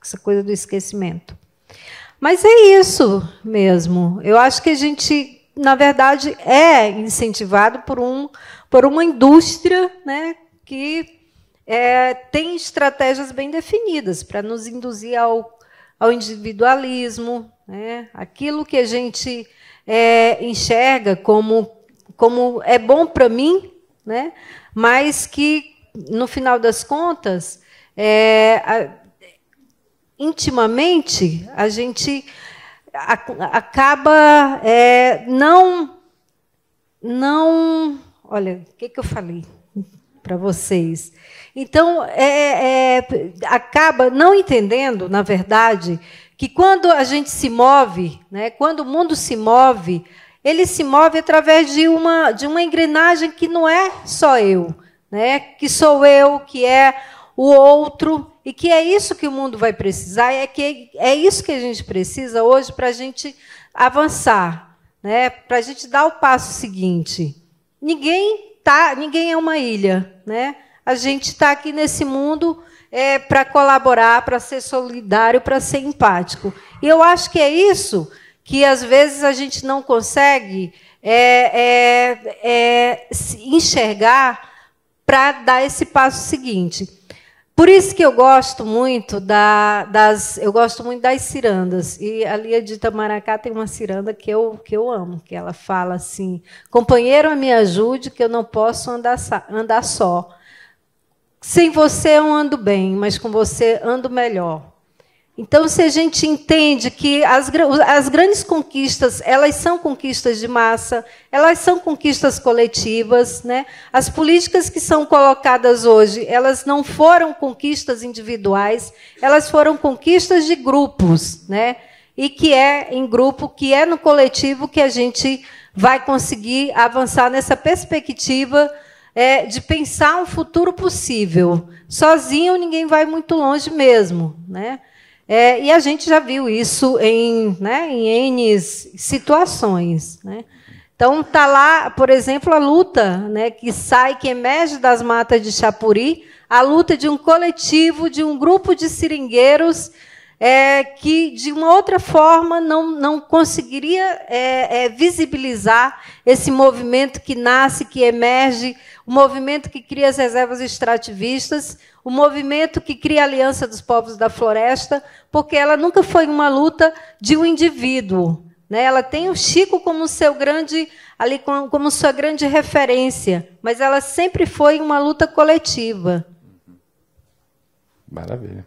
essa coisa do esquecimento. Mas é isso mesmo. Eu acho que a gente, na verdade, é incentivado por, um, por uma indústria né, que é, tem estratégias bem definidas para nos induzir ao, ao individualismo, né, aquilo que a gente é, enxerga como, como é bom para mim né? mas que, no final das contas, é, a, intimamente, a gente a, acaba é, não. não Olha, o que, que eu falei para vocês? Então, é, é, acaba não entendendo, na verdade, que quando a gente se move, né, quando o mundo se move, ele se move através de uma, de uma engrenagem que não é só eu, né? que sou eu, que é o outro, e que é isso que o mundo vai precisar, é, que é isso que a gente precisa hoje para a gente avançar, né? para a gente dar o passo seguinte. Ninguém, tá, ninguém é uma ilha. Né? A gente está aqui nesse mundo é, para colaborar, para ser solidário, para ser empático. E eu acho que é isso que às vezes a gente não consegue é, é, é, enxergar para dar esse passo seguinte. Por isso que eu gosto muito da, das, eu gosto muito das cirandas. E ali a Dita Maracá tem uma ciranda que eu, que eu amo, que ela fala assim: companheiro, me ajude, que eu não posso andar, andar só. Sem você eu ando bem, mas com você ando melhor. Então, se a gente entende que as, as, grandes conquistas, elas são conquistas de massa, elas são conquistas coletivas, né? as políticas que são colocadas hoje, elas não foram conquistas individuais, elas foram conquistas de grupos, né? e que é em grupo, que é no coletivo que a gente vai conseguir avançar nessa perspectiva é, de pensar um futuro possível. Sozinho ninguém vai muito longe mesmo, né? É, e a gente já viu isso em, né, em N situações. Né? Então, está lá, por exemplo, a luta né, que sai, que emerge das matas de Chapuri, a luta de um coletivo, de um grupo de seringueiros é, que de uma outra forma não, não conseguiria é, é, visibilizar esse movimento que nasce, que emerge, o movimento que cria as reservas extrativistas, o movimento que cria a Aliança dos Povos da Floresta, porque ela nunca foi uma luta de um indivíduo. Né? Ela tem o Chico como seu grande ali como sua grande referência, mas ela sempre foi uma luta coletiva. Maravilha.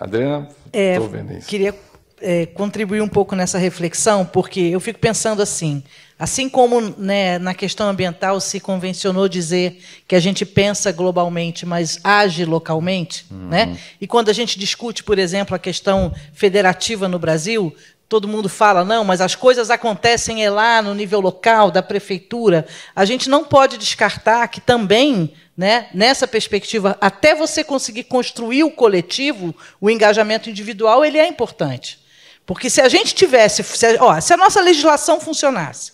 Adriana, estou é, vendo isso. Queria é, contribuir um pouco nessa reflexão, porque eu fico pensando assim, assim como né, na questão ambiental se convencionou dizer que a gente pensa globalmente, mas age localmente, né? uhum. né? e quando a gente discute, por exemplo, a questão federativa no Brasil, todo mundo fala, não, mas as coisas acontecem é lá no nível local, da prefeitura. A gente não pode descartar que também né, nessa perspectiva, até você conseguir construir o coletivo, o engajamento individual ele é importante. Porque se a gente tivesse. Se a, ó, se a nossa legislação funcionasse,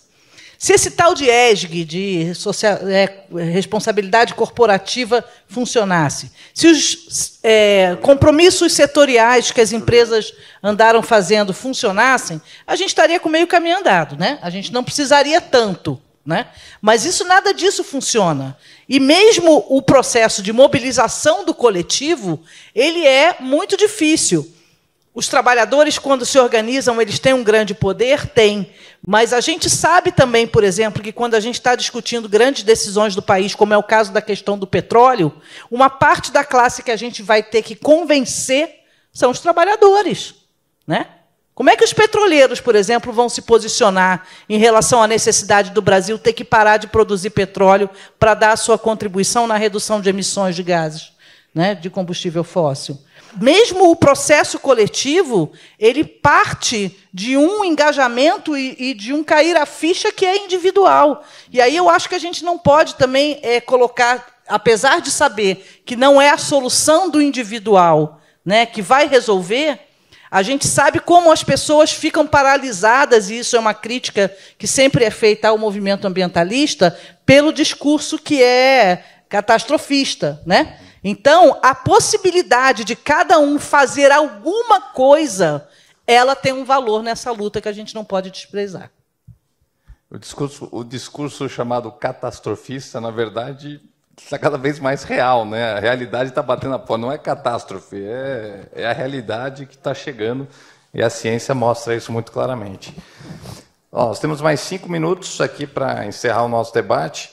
se esse tal de ESG, de social, é, responsabilidade corporativa, funcionasse, se os é, compromissos setoriais que as empresas andaram fazendo funcionassem, a gente estaria com meio caminho andado. Né? A gente não precisaria tanto né? Mas isso nada disso funciona. E mesmo o processo de mobilização do coletivo, ele é muito difícil. Os trabalhadores, quando se organizam, eles têm um grande poder? Tem. Mas a gente sabe também, por exemplo, que quando a gente está discutindo grandes decisões do país, como é o caso da questão do petróleo, uma parte da classe que a gente vai ter que convencer são os trabalhadores. Né? Como é que os petroleiros, por exemplo, vão se posicionar em relação à necessidade do Brasil ter que parar de produzir petróleo para dar a sua contribuição na redução de emissões de gases, né, de combustível fóssil? Mesmo o processo coletivo, ele parte de um engajamento e, e, de um cair a ficha que é individual. E aí eu acho que a gente não pode também é, colocar, apesar de saber que não é a solução do individual, né, que vai resolver, a gente sabe como as pessoas ficam paralisadas, e isso é uma crítica que sempre é feita ao movimento ambientalista, pelo discurso que é catastrofista. Né? Então, a possibilidade de cada um fazer alguma coisa, ela tem um valor nessa luta que a gente não pode desprezar. O discurso, o discurso chamado catastrofista, na verdade, está cada vez mais real, né? A realidade está batendo a porta, não é catástrofe, é, é a realidade que está chegando e a ciência mostra isso muito claramente. Ó, nós temos mais cinco minutos aqui para encerrar o nosso debate.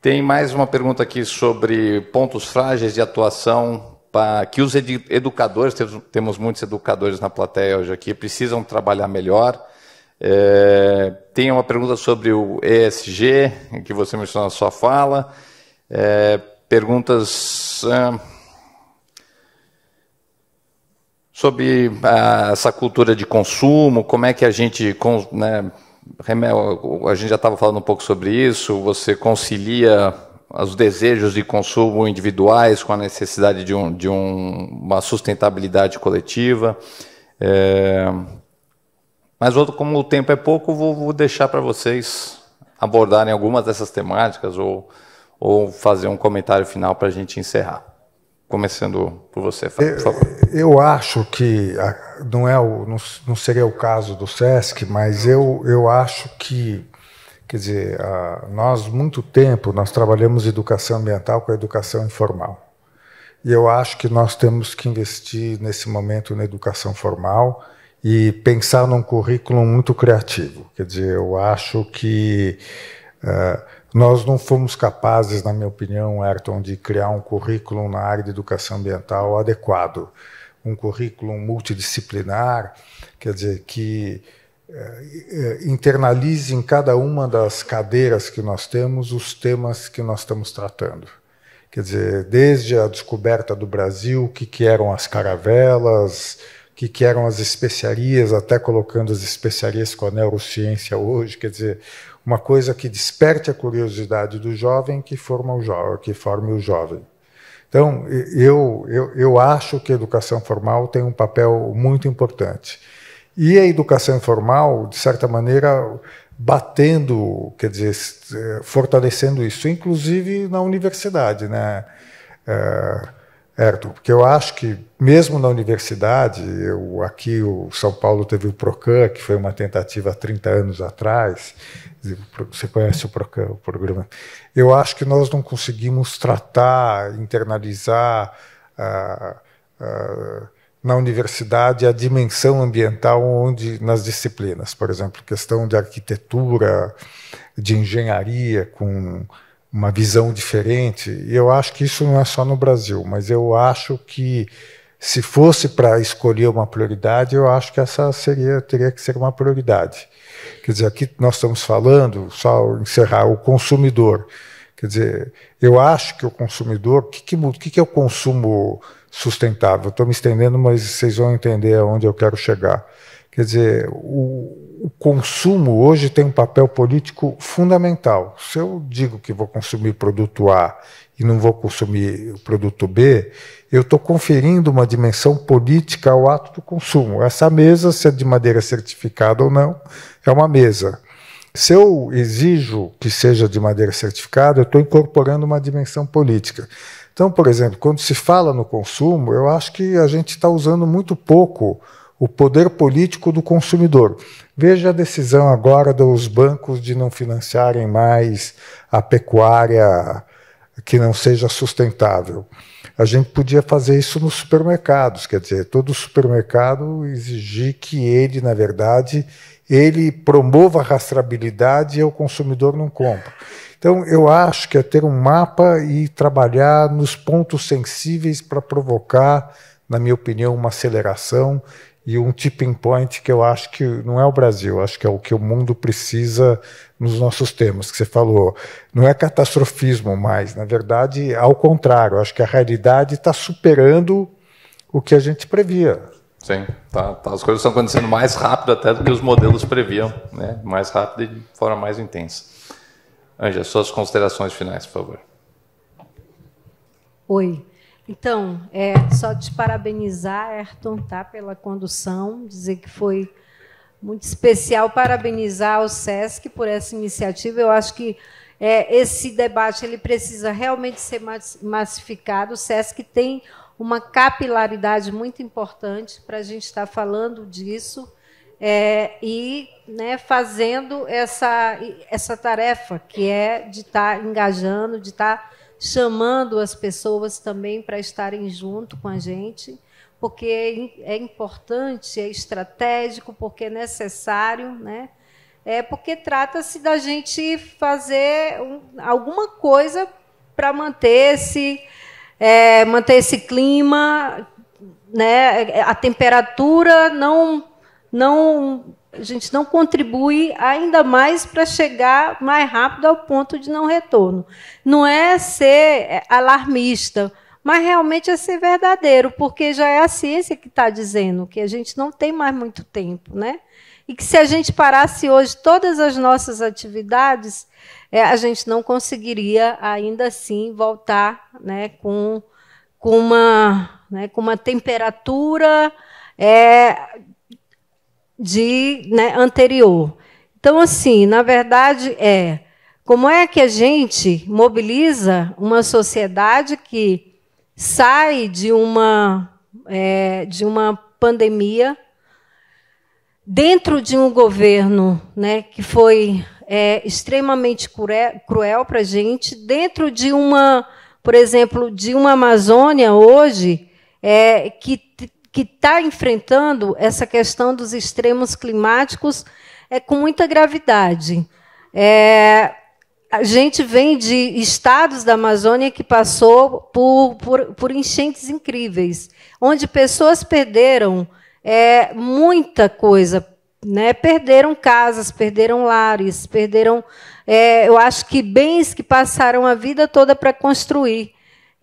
Tem mais uma pergunta aqui sobre pontos frágeis de atuação para que os educadores, temos muitos educadores na plateia hoje aqui, precisam trabalhar melhor. É, tem uma pergunta sobre o ESG, que você mencionou na sua fala. É, perguntas ah, sobre ah, essa cultura de consumo, como é que a gente. Né, a gente já estava falando um pouco sobre isso, você concilia os desejos de consumo individuais com a necessidade de, um, de um, uma sustentabilidade coletiva. É, mas como o tempo é pouco, vou, vou deixar para vocês abordarem algumas dessas temáticas ou ou fazer um comentário final para a gente encerrar. Começando por você, por é, favor. Eu, é, eu acho que não é o, não, não seria o caso do Sesc, mas eu, eu acho que quer dizer nós muito tempo nós trabalhamos educação ambiental com a educação informal e eu acho que nós temos que investir nesse momento na educação formal e pensar num currículo muito criativo. Quer dizer, eu acho que uh, nós não fomos capazes, na minha opinião, Ayrton, de criar um currículo na área de educação ambiental adequado, um currículo multidisciplinar, quer dizer, que eh, eh, internalize em cada uma das cadeiras que nós temos os temas que nós estamos tratando. Quer dizer, desde a descoberta do Brasil, o que, que eram as caravelas, o que, que eram as especiarias, até colocando as especiarias com a neurociência hoje, quer dizer, uma coisa que desperte a curiosidade do jovem que forma o que forme o jovem. Então, eu, eu, eu acho que a educação formal tem um papel muito importante. E a educação informal, de certa maneira, batendo, quer dizer, eh, fortalecendo isso, inclusive na universidade. Né? Eh, Erton, porque eu acho que, mesmo na universidade, eu, aqui o São Paulo teve o PROCAN, que foi uma tentativa há 30 anos atrás, você conhece o PROCAN, o programa, eu acho que nós não conseguimos tratar, internalizar ah, ah, na universidade a dimensão ambiental onde nas disciplinas, por exemplo, questão de arquitetura, de engenharia com uma visão diferente. E eu acho que isso não é só no Brasil, mas eu acho que se fosse para escolher uma prioridade, eu acho que essa seria teria que ser uma prioridade. Quer dizer, aqui nós estamos falando, só encerrar, o consumidor. Quer dizer, eu acho que o consumidor, o que, que, que, que é o consumo sustentável? Estou me estendendo, mas vocês vão entender aonde eu quero chegar. Quer dizer, o, o, consumo hoje tem um papel político fundamental. Se eu digo que vou consumir produto A e não vou consumir o produto B, eu estou conferindo uma dimensão política ao ato do consumo. Essa mesa, se é de madeira certificada ou não, é uma mesa. Se eu exijo que seja de madeira certificada, eu estou incorporando uma dimensão política. Então, por exemplo, quando se fala no consumo, eu acho que a gente está usando muito pouco o poder político do consumidor. Veja a decisão agora dos bancos de não financiarem mais a pecuária que não seja sustentável. A gente podia fazer isso nos supermercados, quer dizer, todo supermercado exigir que ele, na verdade, ele promova a rastreabilidade e o consumidor não compra. Então, eu acho que é ter um mapa e trabalhar nos pontos sensíveis para provocar, na minha opinião, uma aceleração e um tipping point que eu acho que não é o Brasil, acho que é o que o mundo precisa nos nossos temas, que você falou. Não é catastrofismo mais, na verdade, ao contrário, acho que a realidade está superando o que a gente previa. Sim, tá, tá, as coisas estão acontecendo mais rápido até do que os modelos previam, né? mais rápido e de forma mais intensa. Anja, suas considerações finais, por favor. Oi. Então, é só te parabenizar, Ayrton, tá, pela condução, dizer que foi muito especial, parabenizar o SESC por essa iniciativa. Eu acho que é, esse debate ele precisa realmente ser massificado. O SESC tem uma capilaridade muito importante para a gente estar tá falando disso é, e né, fazendo essa, essa tarefa, que é de estar tá engajando, de estar tá chamando as pessoas também para estarem junto com a gente, porque é, é importante, é estratégico, porque é necessário, né? É porque trata-se da gente fazer um, alguma coisa para manter esse, é, manter esse clima, né? A temperatura não não a gente não contribui ainda mais para chegar mais rápido ao ponto de não retorno. Não é ser é, alarmista, mas realmente é ser verdadeiro, porque já é a ciência que está dizendo que a gente não tem mais muito tempo, né? E que se a gente parasse hoje todas as nossas atividades, é, a gente não conseguiria ainda assim voltar, né, com, com uma, né, com uma temperatura é, de né, anterior. Então, assim, na verdade é como é que a gente mobiliza uma sociedade que sai de uma é, de uma pandemia dentro de um governo, né, que foi é, extremamente cruel para a gente, dentro de uma, por exemplo, de uma Amazônia hoje é, que que está enfrentando essa questão dos extremos climáticos é com muita gravidade. É, a gente vem de estados da Amazônia que passou por, por, por enchentes incríveis, onde pessoas perderam é, muita coisa, né? Perderam casas, perderam lares, perderam, é, eu acho que bens que passaram a vida toda para construir.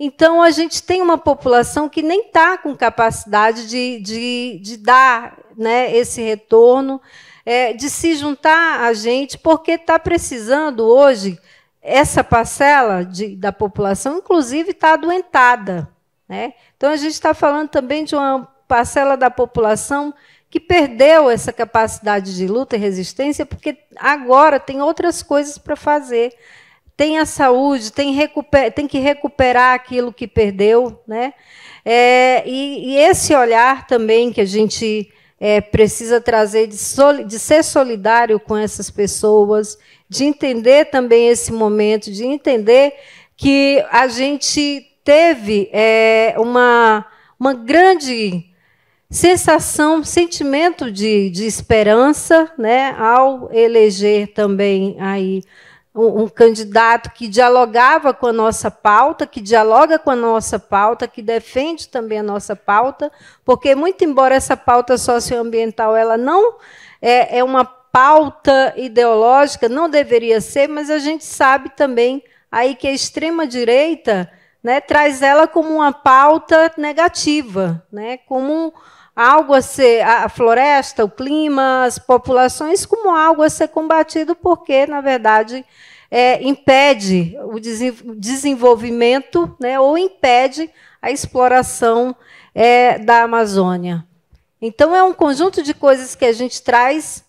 Então, a gente tem uma população que nem está com capacidade de, de, de dar né, esse retorno, é, de se juntar a gente, porque está precisando hoje, essa parcela de, da população, inclusive, está adoentada. Né? Então, a gente está falando também de uma parcela da população que perdeu essa capacidade de luta e resistência, porque agora tem outras coisas para fazer tem a saúde, tem, recuper, tem que recuperar aquilo que perdeu, né? É, e, e, esse olhar também que a gente é, precisa trazer de, de ser solidário com essas pessoas, de entender também esse momento, de entender que a gente teve é, uma, uma grande sensação, sentimento de, de esperança, né, ao eleger também aí um, um, candidato que dialogava com a nossa pauta, que dialoga com a nossa pauta, que defende também a nossa pauta, porque muito embora essa pauta socioambiental ela não é, é uma pauta ideológica, não deveria ser, mas a gente sabe também aí que a extrema direita né, traz ela como uma pauta negativa, né, como um, algo a ser a floresta, o clima, as populações como algo a ser combatido, porque na verdade é, impede o desenvolvimento, né, ou impede a exploração é, da Amazônia. Então é um conjunto de coisas que a gente traz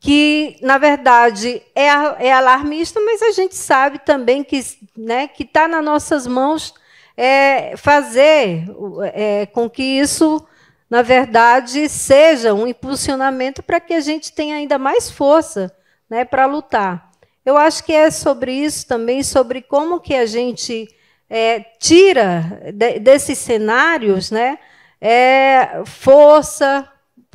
que na verdade é, é alarmista, mas a gente sabe também que né, que está nas nossas mãos é, fazer é, com que isso na verdade, seja um impulsionamento para que a gente tenha ainda mais força né, para lutar. Eu acho que é sobre isso também, sobre como que a gente é, tira de, desses cenários né, é, força,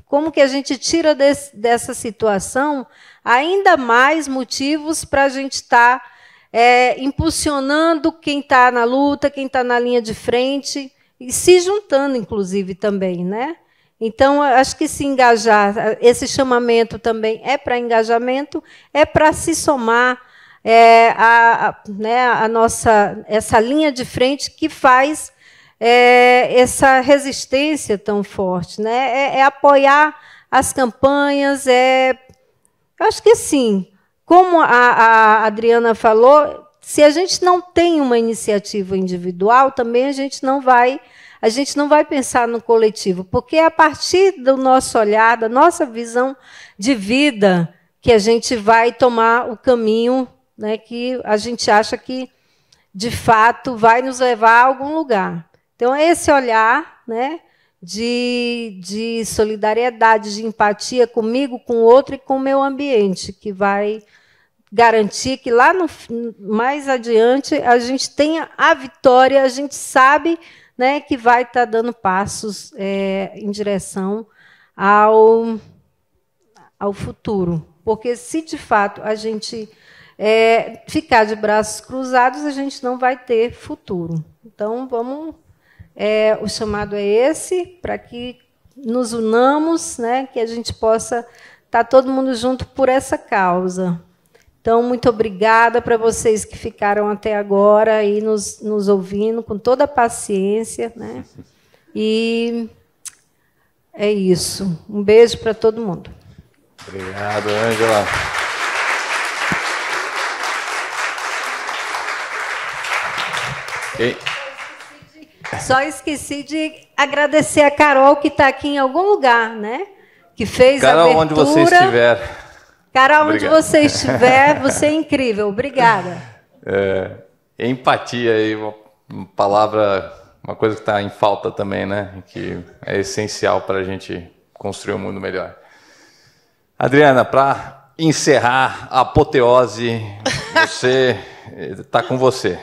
como que a gente tira desse, dessa situação ainda mais motivos para a gente estar tá, é, impulsionando quem está na luta, quem está na linha de frente, e se juntando, inclusive, também, né? Então, acho que se engajar, esse chamamento também é para engajamento, é para se somar é, a, a, né, a, nossa essa linha de frente que faz é, essa resistência tão forte, né? É, é apoiar as campanhas, é, acho que sim. Como a, a Adriana falou, se a gente não tem uma iniciativa individual, também a gente não vai a gente não vai pensar no coletivo, porque é a partir do nosso olhar, da nossa visão de vida, que a gente vai tomar o caminho né, que a gente acha que, de fato, vai nos levar a algum lugar. Então, é esse olhar né, de, de solidariedade, de empatia comigo, com o outro e com o meu ambiente, que vai garantir que lá no, mais adiante a gente tenha a vitória, a gente sabe né, que vai estar tá dando passos é, em direção ao, ao futuro. Porque se de fato a gente é, ficar de braços cruzados, a gente não vai ter futuro. Então, vamos. É, o chamado é esse, para que nos unamos, né, que a gente possa estar tá todo mundo junto por essa causa. Então, muito obrigada para vocês que ficaram até agora aí nos, nos ouvindo com toda a paciência. Né? E é isso. Um beijo para todo mundo. Obrigado, Ângela. Só esqueci de agradecer a Carol que está aqui em algum lugar, né? Que fez Carol, a abertura. onde você estiver. Cara, onde você estiver, você é incrível. Obrigada. É, empatia aí, uma palavra, uma coisa que está em falta também, né? Que é essencial para a gente construir um mundo melhor. Adriana, para encerrar a apoteose, você está com você.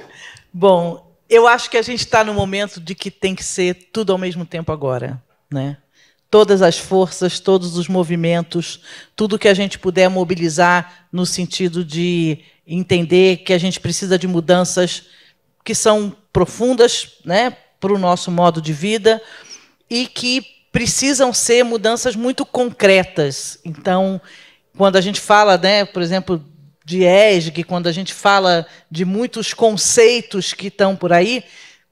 Bom, eu acho que a gente está no momento de que tem que ser tudo ao mesmo tempo agora, né? todas as forças, todos os movimentos, tudo que a gente puder mobilizar no sentido de entender que a gente precisa de mudanças que são profundas né, para o nosso modo de vida e que precisam ser mudanças muito concretas. Então, quando a gente fala, né, por exemplo, de ESG, quando a gente fala de muitos conceitos que estão por aí,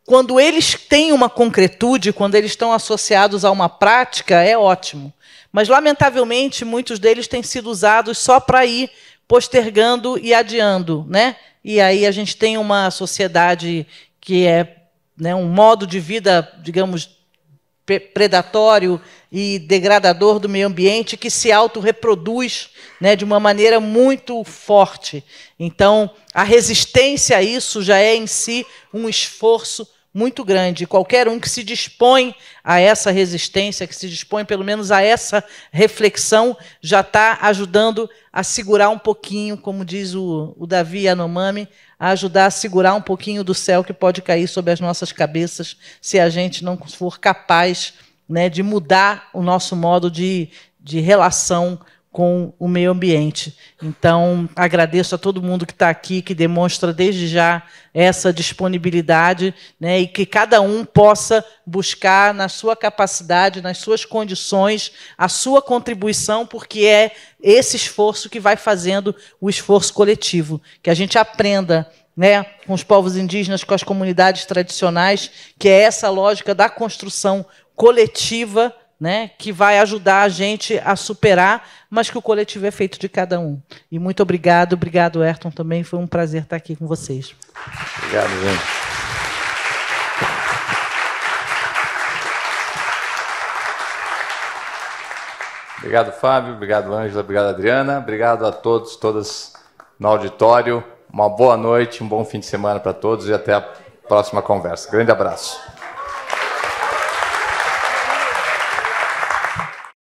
quando eles têm uma concretude, quando eles estão associados a uma prática, é ótimo. Mas, lamentavelmente, muitos deles têm sido usados só para ir postergando e adiando. Né? E aí a gente tem uma sociedade que é né, um modo de vida, digamos, predatório e degradador do meio ambiente que se autorreproduz né, de uma maneira muito forte. Então, a resistência a isso já é em si um esforço muito grande. Qualquer um que se dispõe a essa resistência, que se dispõe pelo menos a essa reflexão, já está ajudando a segurar um pouquinho, como diz o, o Davi Yanomami, a ajudar a segurar um pouquinho do céu que pode cair sobre as nossas cabeças se a gente não for capaz né, de mudar o nosso modo de, de relação com o meio ambiente. Então, agradeço a todo mundo que está aqui, que demonstra desde já essa disponibilidade, né, e que cada um possa buscar na sua capacidade, nas suas condições, a sua contribuição, porque é esse esforço que vai fazendo o esforço coletivo, que a gente aprenda né, com os povos indígenas, com as comunidades tradicionais, que é essa lógica da construção coletiva né, que vai ajudar a gente a superar, mas que o coletivo é feito de cada um. E muito obrigado, obrigado, Ayrton, também. Foi um prazer estar aqui com vocês. Obrigado, gente. Obrigado, Fábio. Obrigado, Ângela. Obrigado, Adriana. Obrigado a todos, todas no auditório. Uma boa noite, um bom fim de semana para todos e até a próxima conversa. Grande abraço.